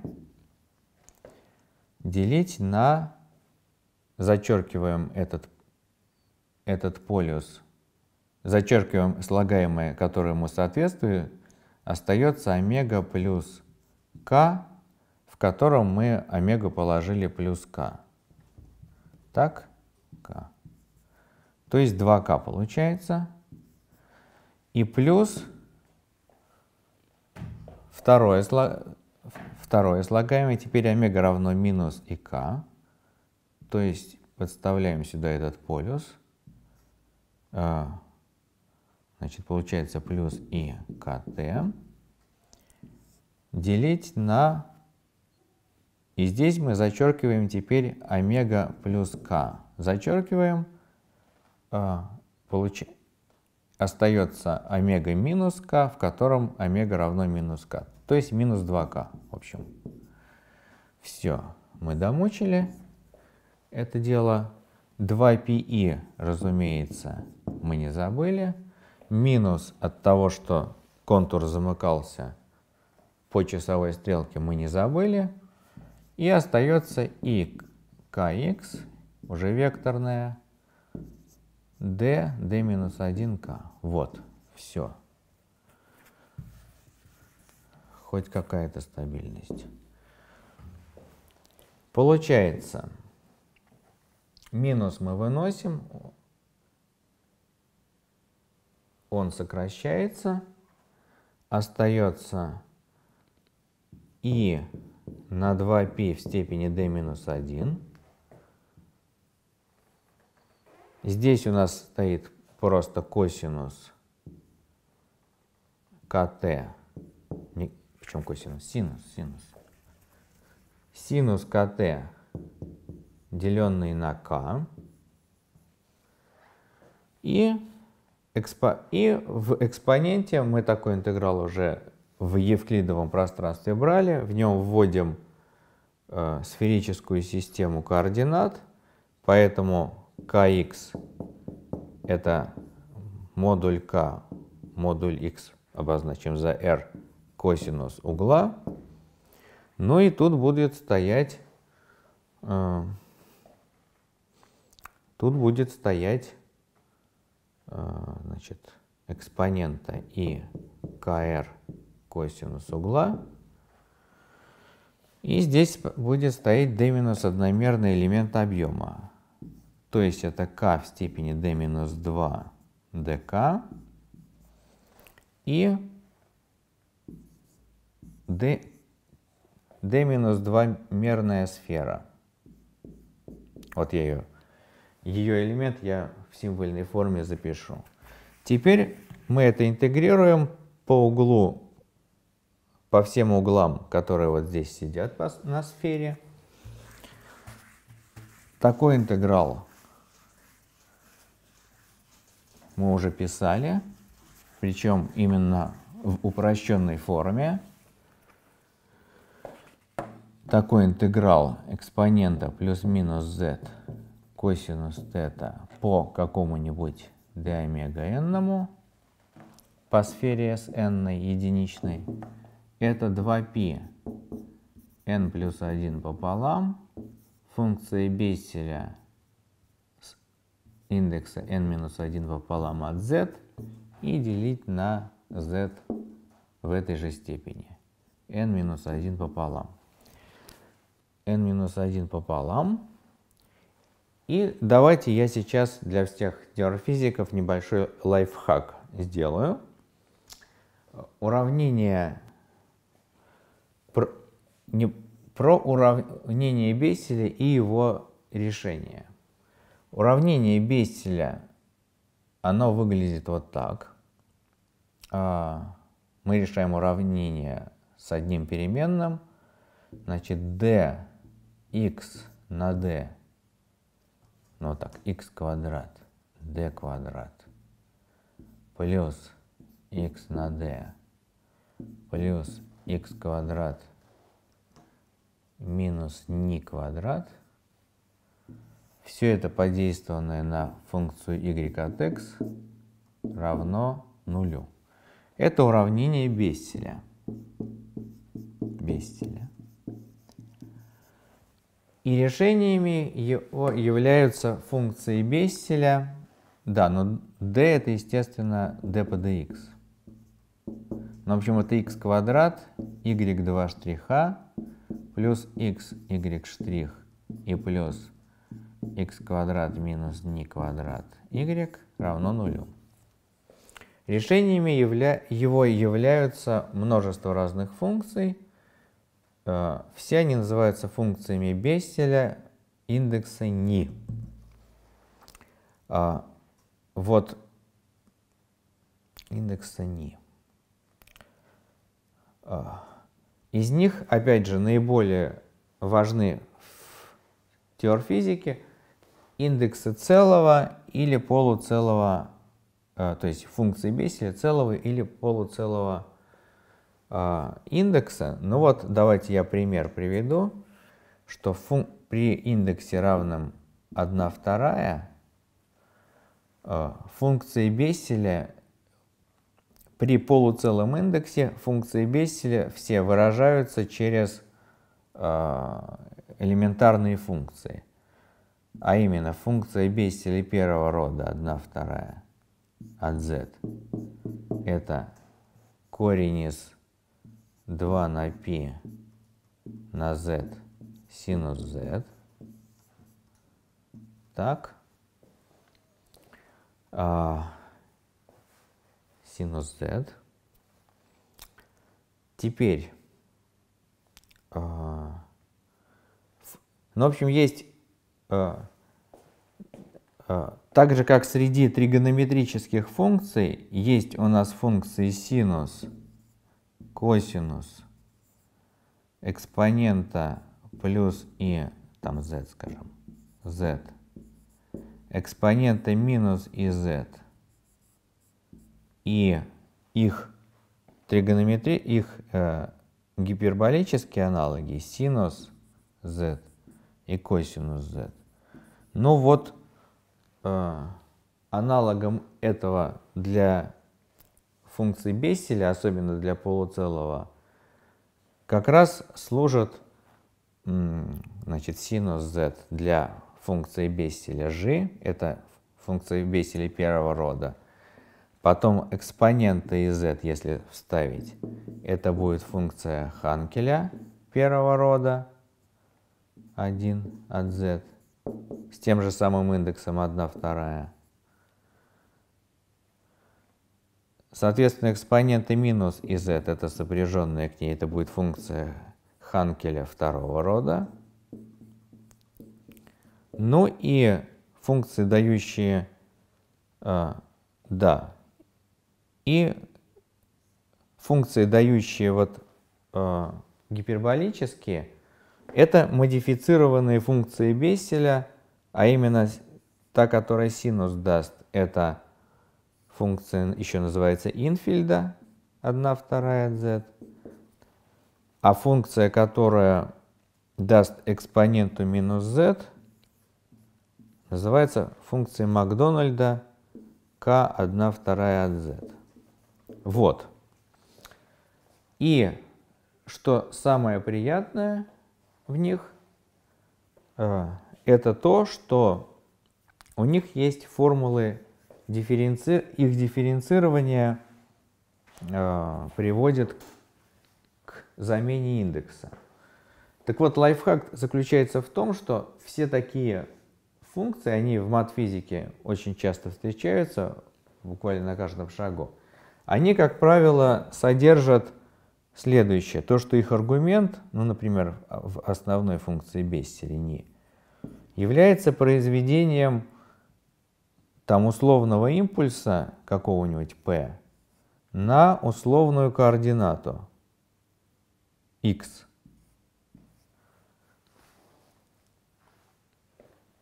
делить на, зачеркиваем этот, этот полюс, зачеркиваем слагаемое, которое ему соответствует, остается омега плюс k, в котором мы омегу положили плюс k. Так, k. То есть 2k получается. И плюс второе, слагаемое. Второе слагаемое. Теперь омега равно минус и к, То есть подставляем сюда этот полюс. А, значит, получается плюс и kt делить на... И здесь мы зачеркиваем теперь омега плюс к, Зачеркиваем. А, получ... Остается омега минус к, в котором омега равно минус k то есть минус 2 к, в общем. Все, мы домочили. это дело. 2 пи, разумеется, мы не забыли. Минус от того, что контур замыкался по часовой стрелке, мы не забыли. И остается и kx, уже векторная, d, d 1 к. Вот, все. хоть какая-то стабильность. Получается, минус мы выносим, он сокращается, остается и на 2π в степени d минус 1. Здесь у нас стоит просто косинус кт чем косинус? Синус, синус. Синус КТ, деленный на К. И, экспо... и в экспоненте мы такой интеграл уже в евклидовом пространстве брали. В нем вводим э, сферическую систему координат. Поэтому kx это модуль к модуль х обозначим за r косинус угла. Ну и тут будет стоять, э, тут будет стоять э, значит, экспонента и КР косинус угла. И здесь будет стоять d минус одномерный элемент объема. То есть это k в степени d минус 2 dk. И d, d минус 2 мерная сфера. Вот я ее. Ее элемент я в символьной форме запишу. Теперь мы это интегрируем по углу, по всем углам, которые вот здесь сидят на сфере. Такой интеграл мы уже писали, причем именно в упрощенной форме такой интеграл экспонента плюс-минус z косинус тета по какому-нибудь d омега n по сфере с n единичной, это 2π n плюс 1 пополам функция Бесселя с индекса n минус 1 пополам от z и делить на z в этой же степени n минус 1 пополам n-1 пополам. И давайте я сейчас для всех теоретиков небольшой лайфхак сделаю. Уравнение про, не, про уравнение Бесселя и его решение. Уравнение Бесселя, оно выглядит вот так. А, мы решаем уравнение с одним переменным. Значит, d x на d, ну вот так, x квадрат, d квадрат, плюс x на d, плюс x квадрат минус ни квадрат, все это подействованное на функцию y от x равно нулю. Это уравнение бестеля бестеля и решениями его являются функции Бесселя. Да, но d это, естественно, d по dx. Ну, в общем, это x квадрат, y2 штриха, плюс x, y штрих и плюс x квадрат минус ни квадрат y равно нулю. Решениями явля... его являются множество разных функций, Э, все они называются функциями Бесселя индекса ни. Э, вот индекса ни. Э, из них, опять же, наиболее важны в теорфизике индексы целого или полуцелого, то есть функции Бесселя целого или полуцелого а, индекса. Ну вот, давайте я пример приведу, что при индексе равном 1 вторая а, функции Бесселя при полуцелом индексе функции Бесселя все выражаются через а, элементарные функции. А именно функция Бесселя первого рода 1 вторая от z это корень из 2 на π на z синус z. Так. А, синус z. Теперь, а, ну, в общем, есть а, а, так же, как среди тригонометрических функций, есть у нас функции синус – косинус экспонента плюс и, там z, скажем, z, экспоненты минус и z, и их тригонометрии их э, гиперболические аналоги, синус z и косинус z. Ну вот, э, аналогом этого для функции Бесселя, особенно для полуцелого, как раз служат значит, синус z для функции Бесселя g, это функция Бесселя первого рода. Потом экспоненты из z, если вставить, это будет функция Ханкеля первого рода 1 от z с тем же самым индексом 1, 2. Соответственно, экспоненты минус и z – это сопряженная к ней, это будет функция Ханкеля второго рода. Ну и функции, дающие э, «да». И функции, дающие вот э, гиперболические, это модифицированные функции Бесселя, а именно та, которая синус даст, это функция еще называется инфильда, 1 вторая z. А функция, которая даст экспоненту минус z, называется функцией Макдональда k1 вторая от z. Вот. И что самое приятное в них, э, это то, что у них есть формулы дифференци... их дифференцирование э, приводит к замене индекса. Так вот, лайфхак заключается в том, что все такие функции, они в матфизике очень часто встречаются, буквально на каждом шагу, они, как правило, содержат следующее. То, что их аргумент, ну, например, в основной функции Бесселени, является произведением там условного импульса какого-нибудь P на условную координату x.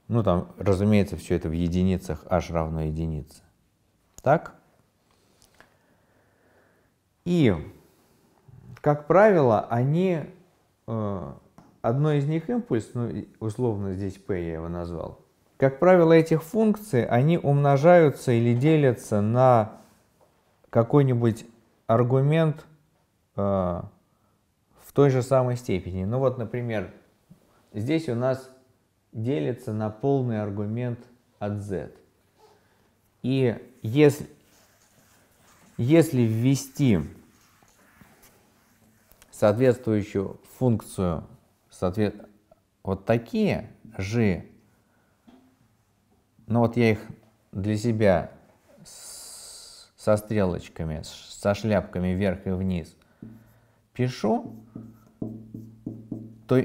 Ну, там, разумеется, все это в единицах h равно единице. Так? И, как правило, они, э, одно из них импульс, ну, условно здесь p я его назвал, как правило, этих функций, они умножаются или делятся на какой-нибудь аргумент э, в той же самой степени. Ну вот, например, здесь у нас делится на полный аргумент от z. И если, если ввести соответствующую функцию, соответ, вот такие g но ну, вот я их для себя со стрелочками, со шляпками вверх и вниз пишу, то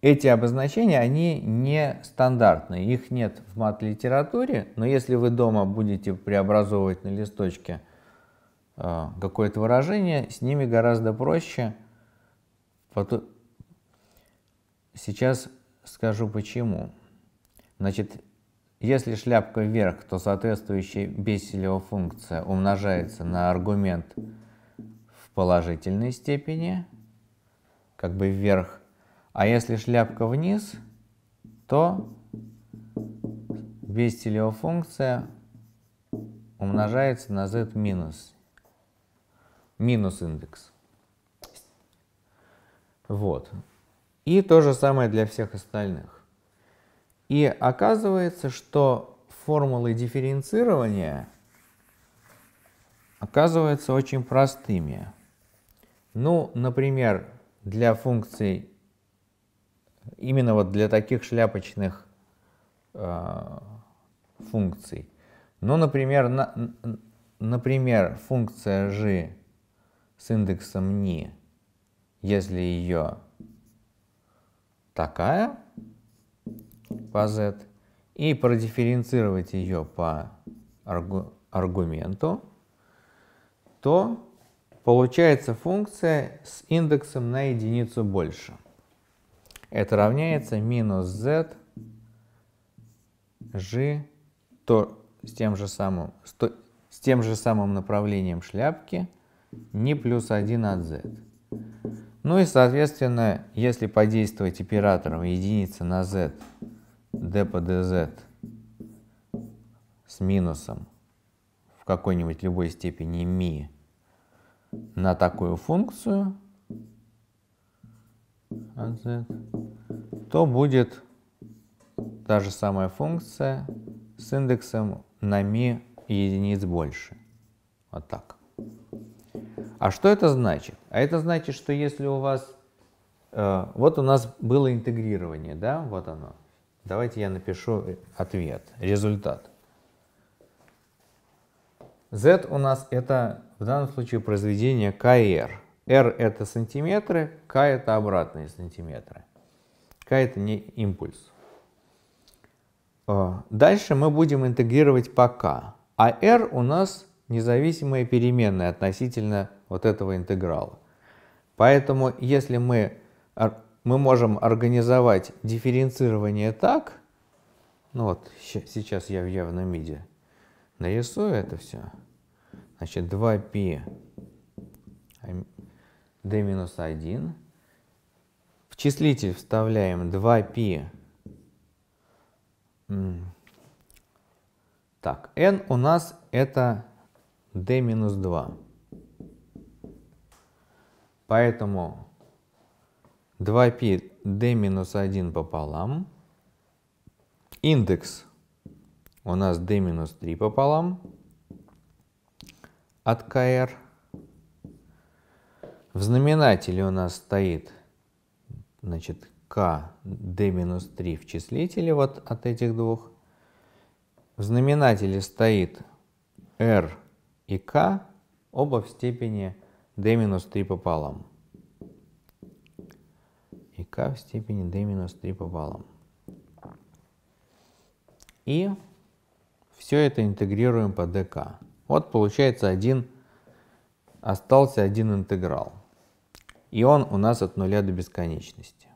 эти обозначения, они не стандартные, их нет в мат-литературе, но если вы дома будете преобразовывать на листочке э, какое-то выражение, с ними гораздо проще. Потом... Сейчас скажу почему. Значит, если шляпка вверх, то соответствующая Бесселева функция умножается на аргумент в положительной степени, как бы вверх. А если шляпка вниз, то Бесселева функция умножается на z минус, минус индекс. Вот. И то же самое для всех остальных. И оказывается, что формулы дифференцирования оказываются очень простыми. Ну, например, для функций, именно вот для таких шляпочных э, функций. Ну, например, на, например, функция g с индексом ни, если ее такая, по z и продифференцировать ее по аргу аргументу, то получается функция с индексом на единицу больше. Это равняется минус z g то с тем же самым, с, тем же самым направлением шляпки не плюс 1 от z. Ну и, соответственно, если подействовать оператором единица на z d по dz с минусом в какой-нибудь любой степени ми на такую функцию z, а то будет та же самая функция с индексом на ми единиц больше. Вот так. А что это значит? А это значит, что если у вас... Э, вот у нас было интегрирование, да? Вот оно. Давайте я напишу э, ответ, результат. Z у нас это в данном случае произведение КР. R это сантиметры, К это обратные сантиметры. k это не импульс. Э, дальше мы будем интегрировать по k. А R у нас независимая переменная относительно вот этого интеграла. Поэтому если мы мы можем организовать дифференцирование так, ну вот сейчас я в явном виде нарисую это все. Значит, 2π d минус 1. В числитель вставляем 2π. Так, n у нас это d минус 2. Поэтому 2π d минус 1 пополам. Индекс у нас d минус 3 пополам от kr В знаменателе у нас стоит значит, k d минус 3 в числителе вот от этих двух. В знаменателе стоит r и k, оба в степени d минус 3 пополам k в степени d-3 минус по баллам. И все это интегрируем по dk. Вот получается один, остался один интеграл. И он у нас от нуля до бесконечности.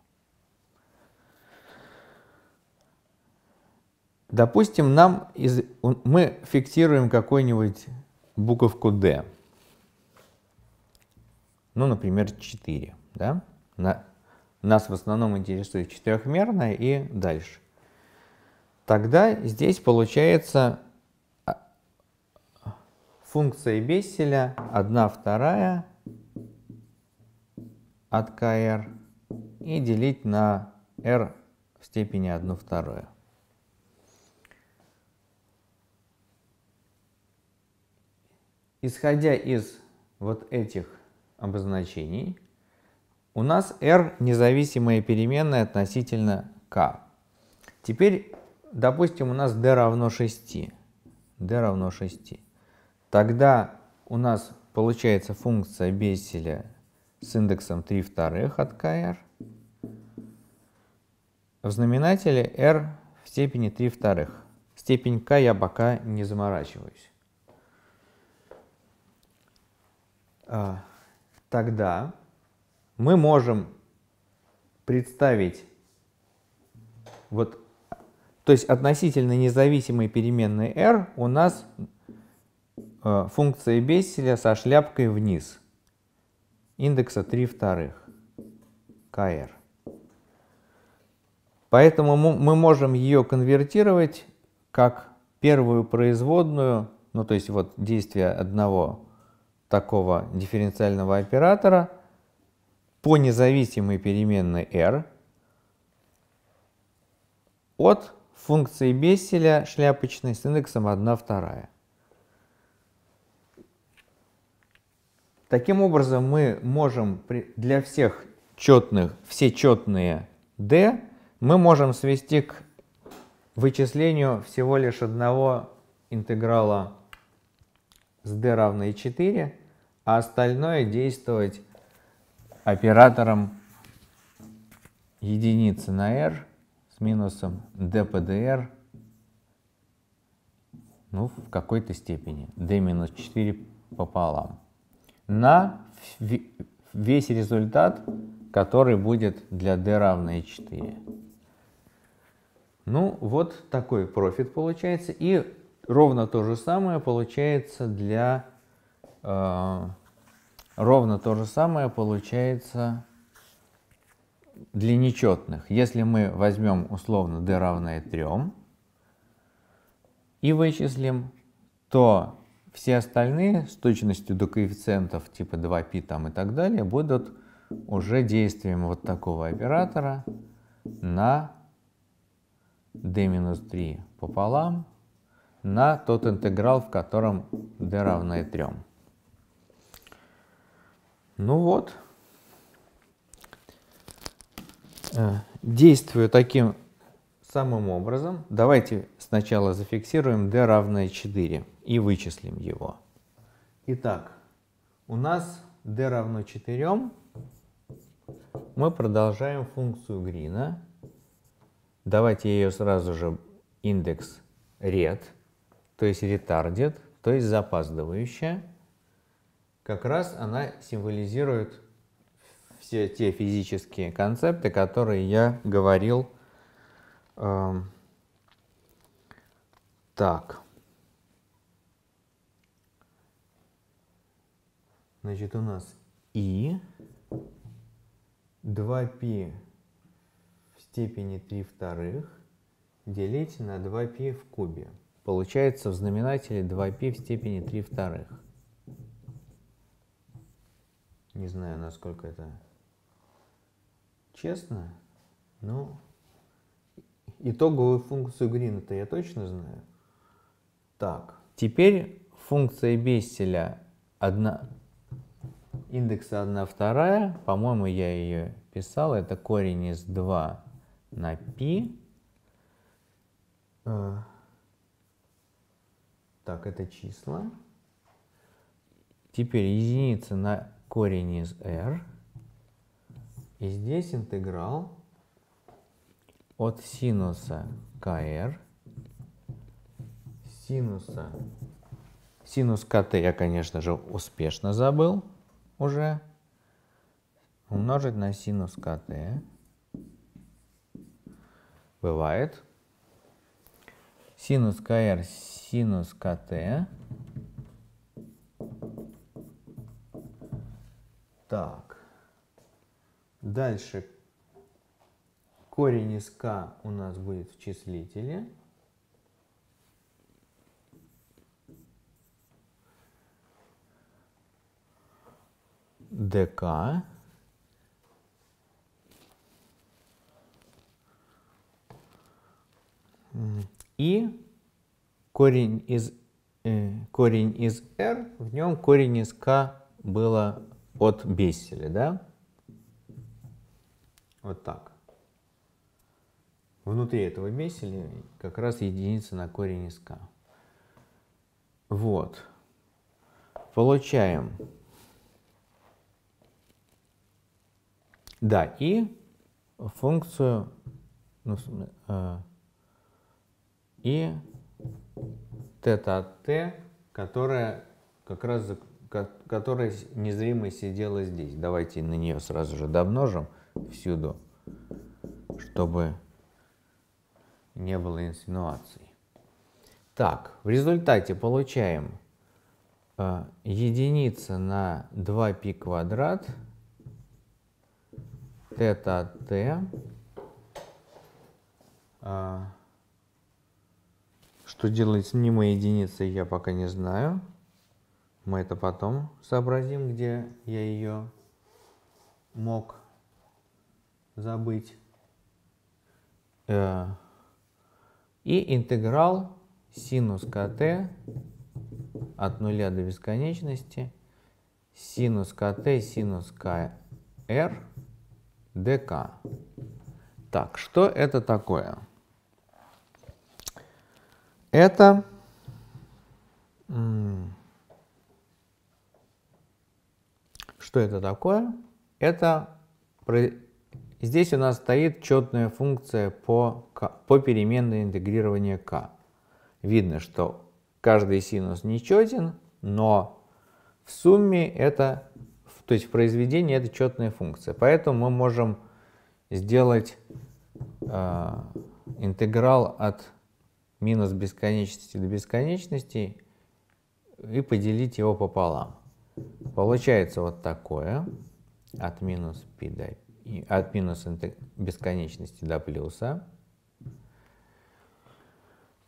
Допустим, нам из, мы фиксируем какую-нибудь буковку d. Ну, например, 4. Да? На нас в основном интересует четырехмерное и дальше. Тогда здесь получается а, функция Бесселя 1 вторая от КР и делить на R в степени 1 вторую. Исходя из вот этих обозначений, у нас r независимая переменная относительно k. Теперь, допустим, у нас d равно 6. d равно 6. Тогда у нас получается функция Бесселя с индексом 3 вторых от kr. В знаменателе r в степени 3 вторых. Степень k я пока не заморачиваюсь. А, тогда мы можем представить вот, то есть относительно независимой переменной r у нас э, функция Бесселя со шляпкой вниз индекса 3 вторых kr. Поэтому мы можем ее конвертировать как первую производную, ну то есть вот действие одного такого дифференциального оператора по независимой переменной r от функции Бесселя шляпочной с индексом 1, 2. Таким образом, мы можем для всех четных, все четные d мы можем свести к вычислению всего лишь одного интеграла с d равной 4, а остальное действовать оператором единицы на R с минусом dpdr ну, в какой-то степени, d минус 4 пополам, на весь результат, который будет для d равное 4. Ну, вот такой профит получается. И ровно то же самое получается для э, Ровно то же самое получается для нечетных. Если мы возьмем условно d равное 3 и вычислим, то все остальные с точностью до коэффициентов типа 2π там и так далее будут уже действием вот такого оператора на d-3 пополам на тот интеграл, в котором d равное 3. Ну вот. Э, действую таким самым образом. Давайте сначала зафиксируем d равное 4 и вычислим его. Итак, у нас d равно 4. Мы продолжаем функцию Грина. Давайте ее сразу же индекс red, то есть retarded, то есть запаздывающая как раз она символизирует все те физические концепты, которые я говорил. Эм, так. Значит, у нас и 2π в степени 3 вторых делить на 2π в кубе. Получается в знаменателе 2π в степени 3 вторых. Не знаю, насколько это честно, но итоговую функцию грина-то я точно знаю. Так, теперь функция Бесселя 1, индекса 1 вторая, по-моему, я ее писал, это корень из 2 на пи. А. Так, это числа. Теперь единица на корень из r. И здесь интеграл от синуса kr синуса. Синус kt я, конечно же, успешно забыл уже. Умножить на синус kt. Бывает. Синус kr синус kt Так. Дальше корень из к у нас будет в числителе. dk. И корень из, э, корень из r, в нем корень из к было от бисели, да? Вот так. Внутри этого бисели как раз единица на корень из к. Вот. Получаем. Да, и функцию ну, э, и тета от t, которая как раз которая незримо сидела здесь. Давайте на нее сразу же домножим всюду, чтобы не было инсинуаций. Так, в результате получаем э, единица на 2π квадрат тета от t. Э, что делать с мнимой единицей, я пока не знаю. Мы это потом сообразим, где я ее мог забыть. Э, и интеграл синус КТ от нуля до бесконечности синус КТ синус КР ДК. Так, что это такое? Это... Что это такое? Это здесь у нас стоит четная функция по, по переменной интегрирования k. Видно, что каждый синус нечетен, но в сумме это, то есть в произведении это четная функция. Поэтому мы можем сделать э, интеграл от минус бесконечности до бесконечности и поделить его пополам. Получается вот такое от минус π до от минус бесконечности до плюса.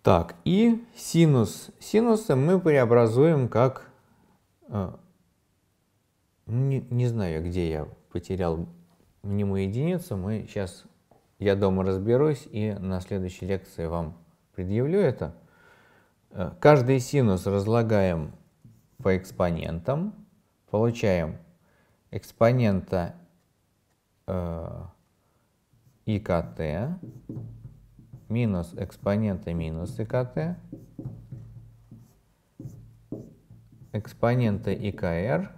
Так, и синус. Синусы мы преобразуем как... Э, ну, не, не знаю, где я потерял мнимую единицу. Мы сейчас, я дома разберусь и на следующей лекции вам предъявлю это. Э, каждый синус разлагаем по экспонентам, получаем экспонента э, икт минус экспонента минус икт, экспонента икр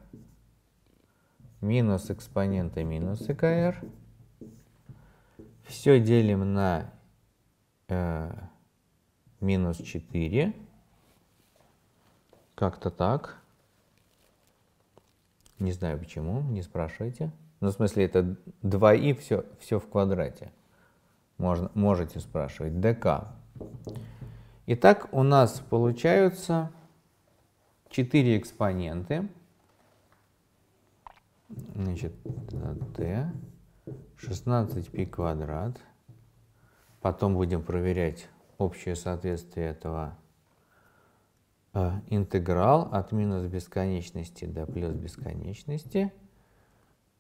минус экспонента минус икр. Все делим на э, минус 4. Как-то так. Не знаю почему, не спрашивайте. Ну, в смысле, это 2i, все, все в квадрате. Можно, можете спрашивать. dk. Итак, у нас получаются 4 экспоненты. Значит, t э, 16π квадрат. Потом будем проверять общее соответствие этого Э, интеграл от минус бесконечности до плюс бесконечности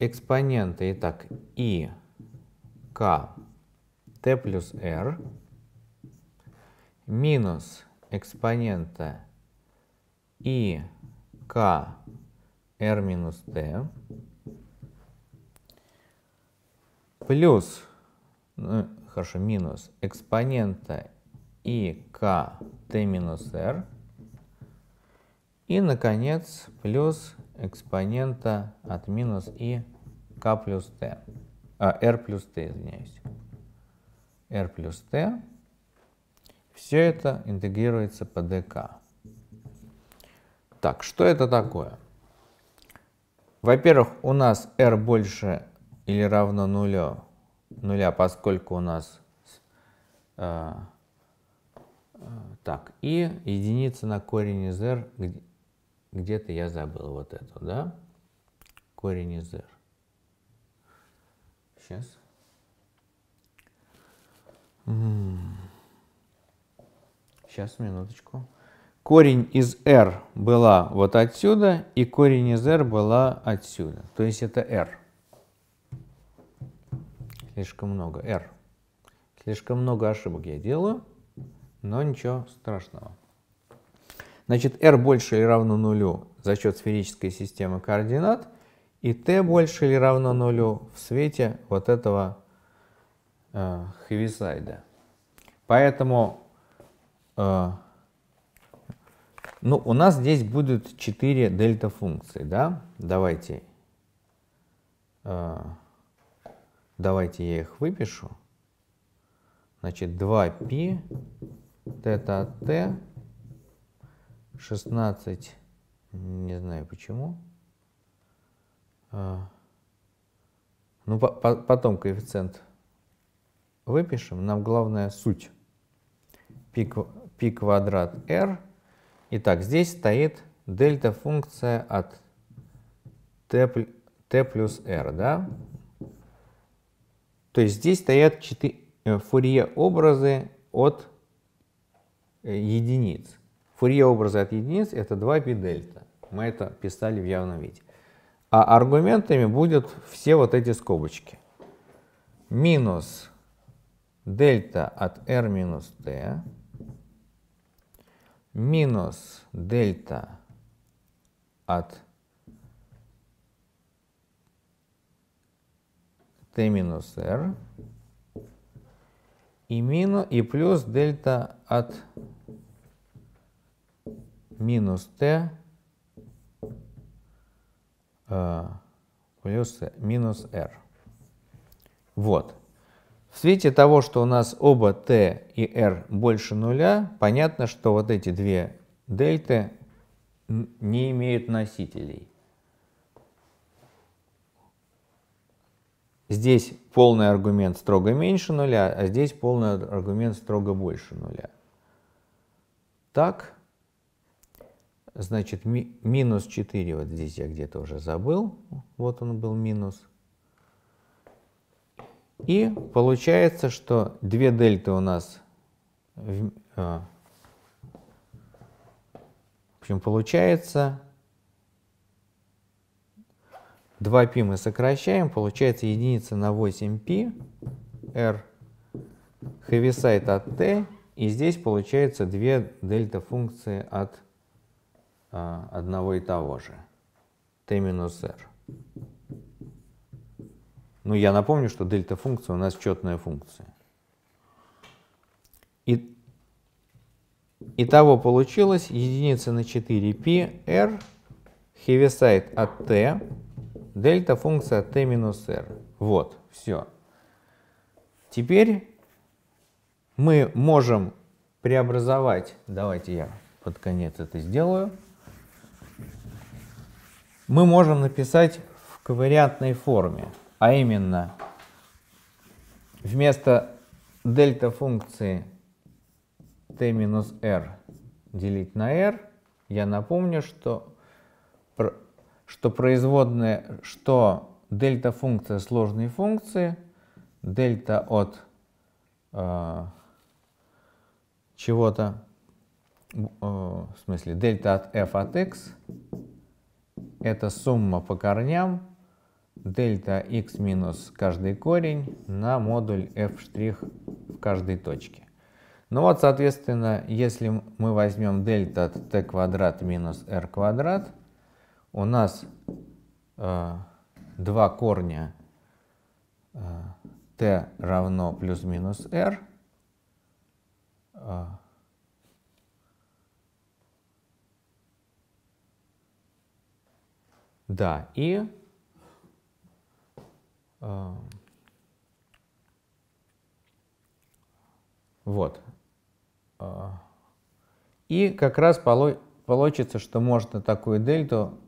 экспонента. Итак, и к t плюс r минус экспонента и к r минус t плюс, ну, хорошо, минус экспонента и к t минус r и, наконец, плюс экспонента от минус и k плюс t. А, r плюс t, извиняюсь. r плюс t. Все это интегрируется по dk. Так, что это такое? Во-первых, у нас r больше или равно нулю, нуля, поскольку у нас э, э, так, и единица на корень из r, где-то я забыл вот эту, да? Корень из r. Сейчас. Сейчас, минуточку. Корень из r была вот отсюда, и корень из r была отсюда. То есть это r. Слишком много r. Слишком много ошибок я делаю, но ничего страшного. Значит, r больше или равно нулю за счет сферической системы координат, и t больше или равно нулю в свете вот этого э, хевисайда. Поэтому э, ну, у нас здесь будут 4 дельта функции, да? Давайте, э, давайте я их выпишу. Значит, 2π, θ t 16, не знаю почему. А, ну, по -по потом коэффициент выпишем. Нам главное суть. Пи, пи квадрат r. Итак, здесь стоит дельта функция от t, t плюс r, да? То есть здесь стоят 4, э, фурье образы от э, единиц. Фурье образа от единиц это 2π дельта. Мы это писали в явном виде. А аргументами будут все вот эти скобочки. Минус дельта от r минус t минус дельта от t минус r и, минус, и плюс дельта от минус t э, плюс минус r. Вот. В свете того, что у нас оба t и r больше нуля, понятно, что вот эти две дельты не имеют носителей. Здесь полный аргумент строго меньше нуля, а здесь полный аргумент строго больше нуля. Так. Значит, ми минус 4, вот здесь я где-то уже забыл, вот он был минус. И получается, что две дельты у нас... В, э, в общем, получается... 2 пи мы сокращаем, получается единица на 8 пи r, хевисайт от t, и здесь получается 2 дельта функции от t. А, одного и того же. t минус r. Ну, я напомню, что дельта функция у нас четная функция. И, итого получилось единица на 4 пи r хевисайт от t, дельта функция от t минус r. Вот, все. Теперь мы можем преобразовать, давайте я под конец это сделаю, мы можем написать в ковариантной форме, а именно вместо дельта функции t минус r делить на r, я напомню, что, что производная, что дельта функция сложной функции, дельта от э, чего-то, э, в смысле дельта от f от x это сумма по корням дельта x минус каждый корень на модуль f' в каждой точке. Ну вот, соответственно, если мы возьмем дельта от t квадрат минус r квадрат, у нас э, два корня э, t равно плюс-минус r, э, Да, и э, вот. Э, и как раз получится, что можно такую дельту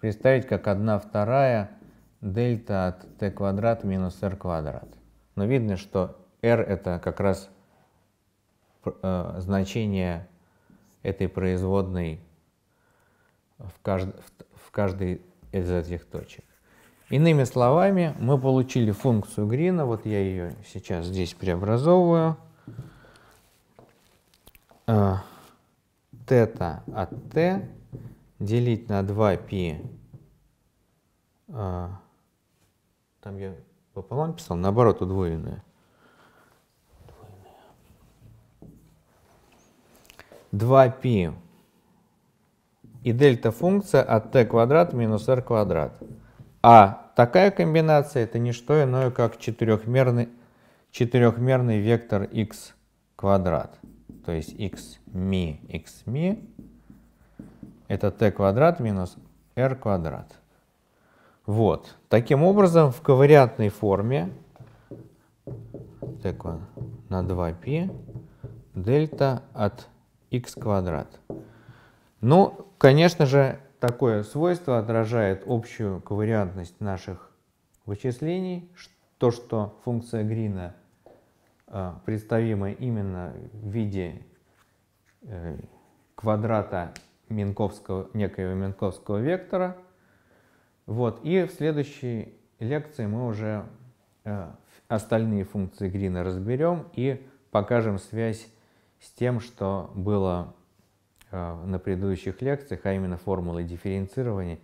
представить как 1 вторая дельта от t квадрат минус r квадрат. Но видно, что r это как раз э, значение этой производной в, кажд... в каждой из этих точек. Иными словами, мы получили функцию грина, вот я ее сейчас здесь преобразовываю. Э, тета от t делить на 2π. Э, там я пополам писал, наоборот, удвоенное. 2π и дельта функция от t квадрат минус r квадрат. А такая комбинация это не что иное, как четырехмерный, четырехмерный вектор x квадрат. То есть x ми, x ми это t квадрат минус r квадрат. Вот. Таким образом, в ковариантной форме t на 2π дельта от x квадрат. Ну, конечно же, такое свойство отражает общую ковариантность наших вычислений, то, что функция Грина э, представима именно в виде э, квадрата Минковского, некоего Минковского вектора. Вот. И в следующей лекции мы уже э, остальные функции Грина разберем и покажем связь с тем, что было а, на предыдущих лекциях, а именно формулы дифференцирования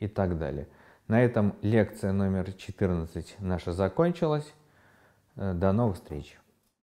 и так далее. На этом лекция номер 14 наша закончилась. Э, до новых встреч!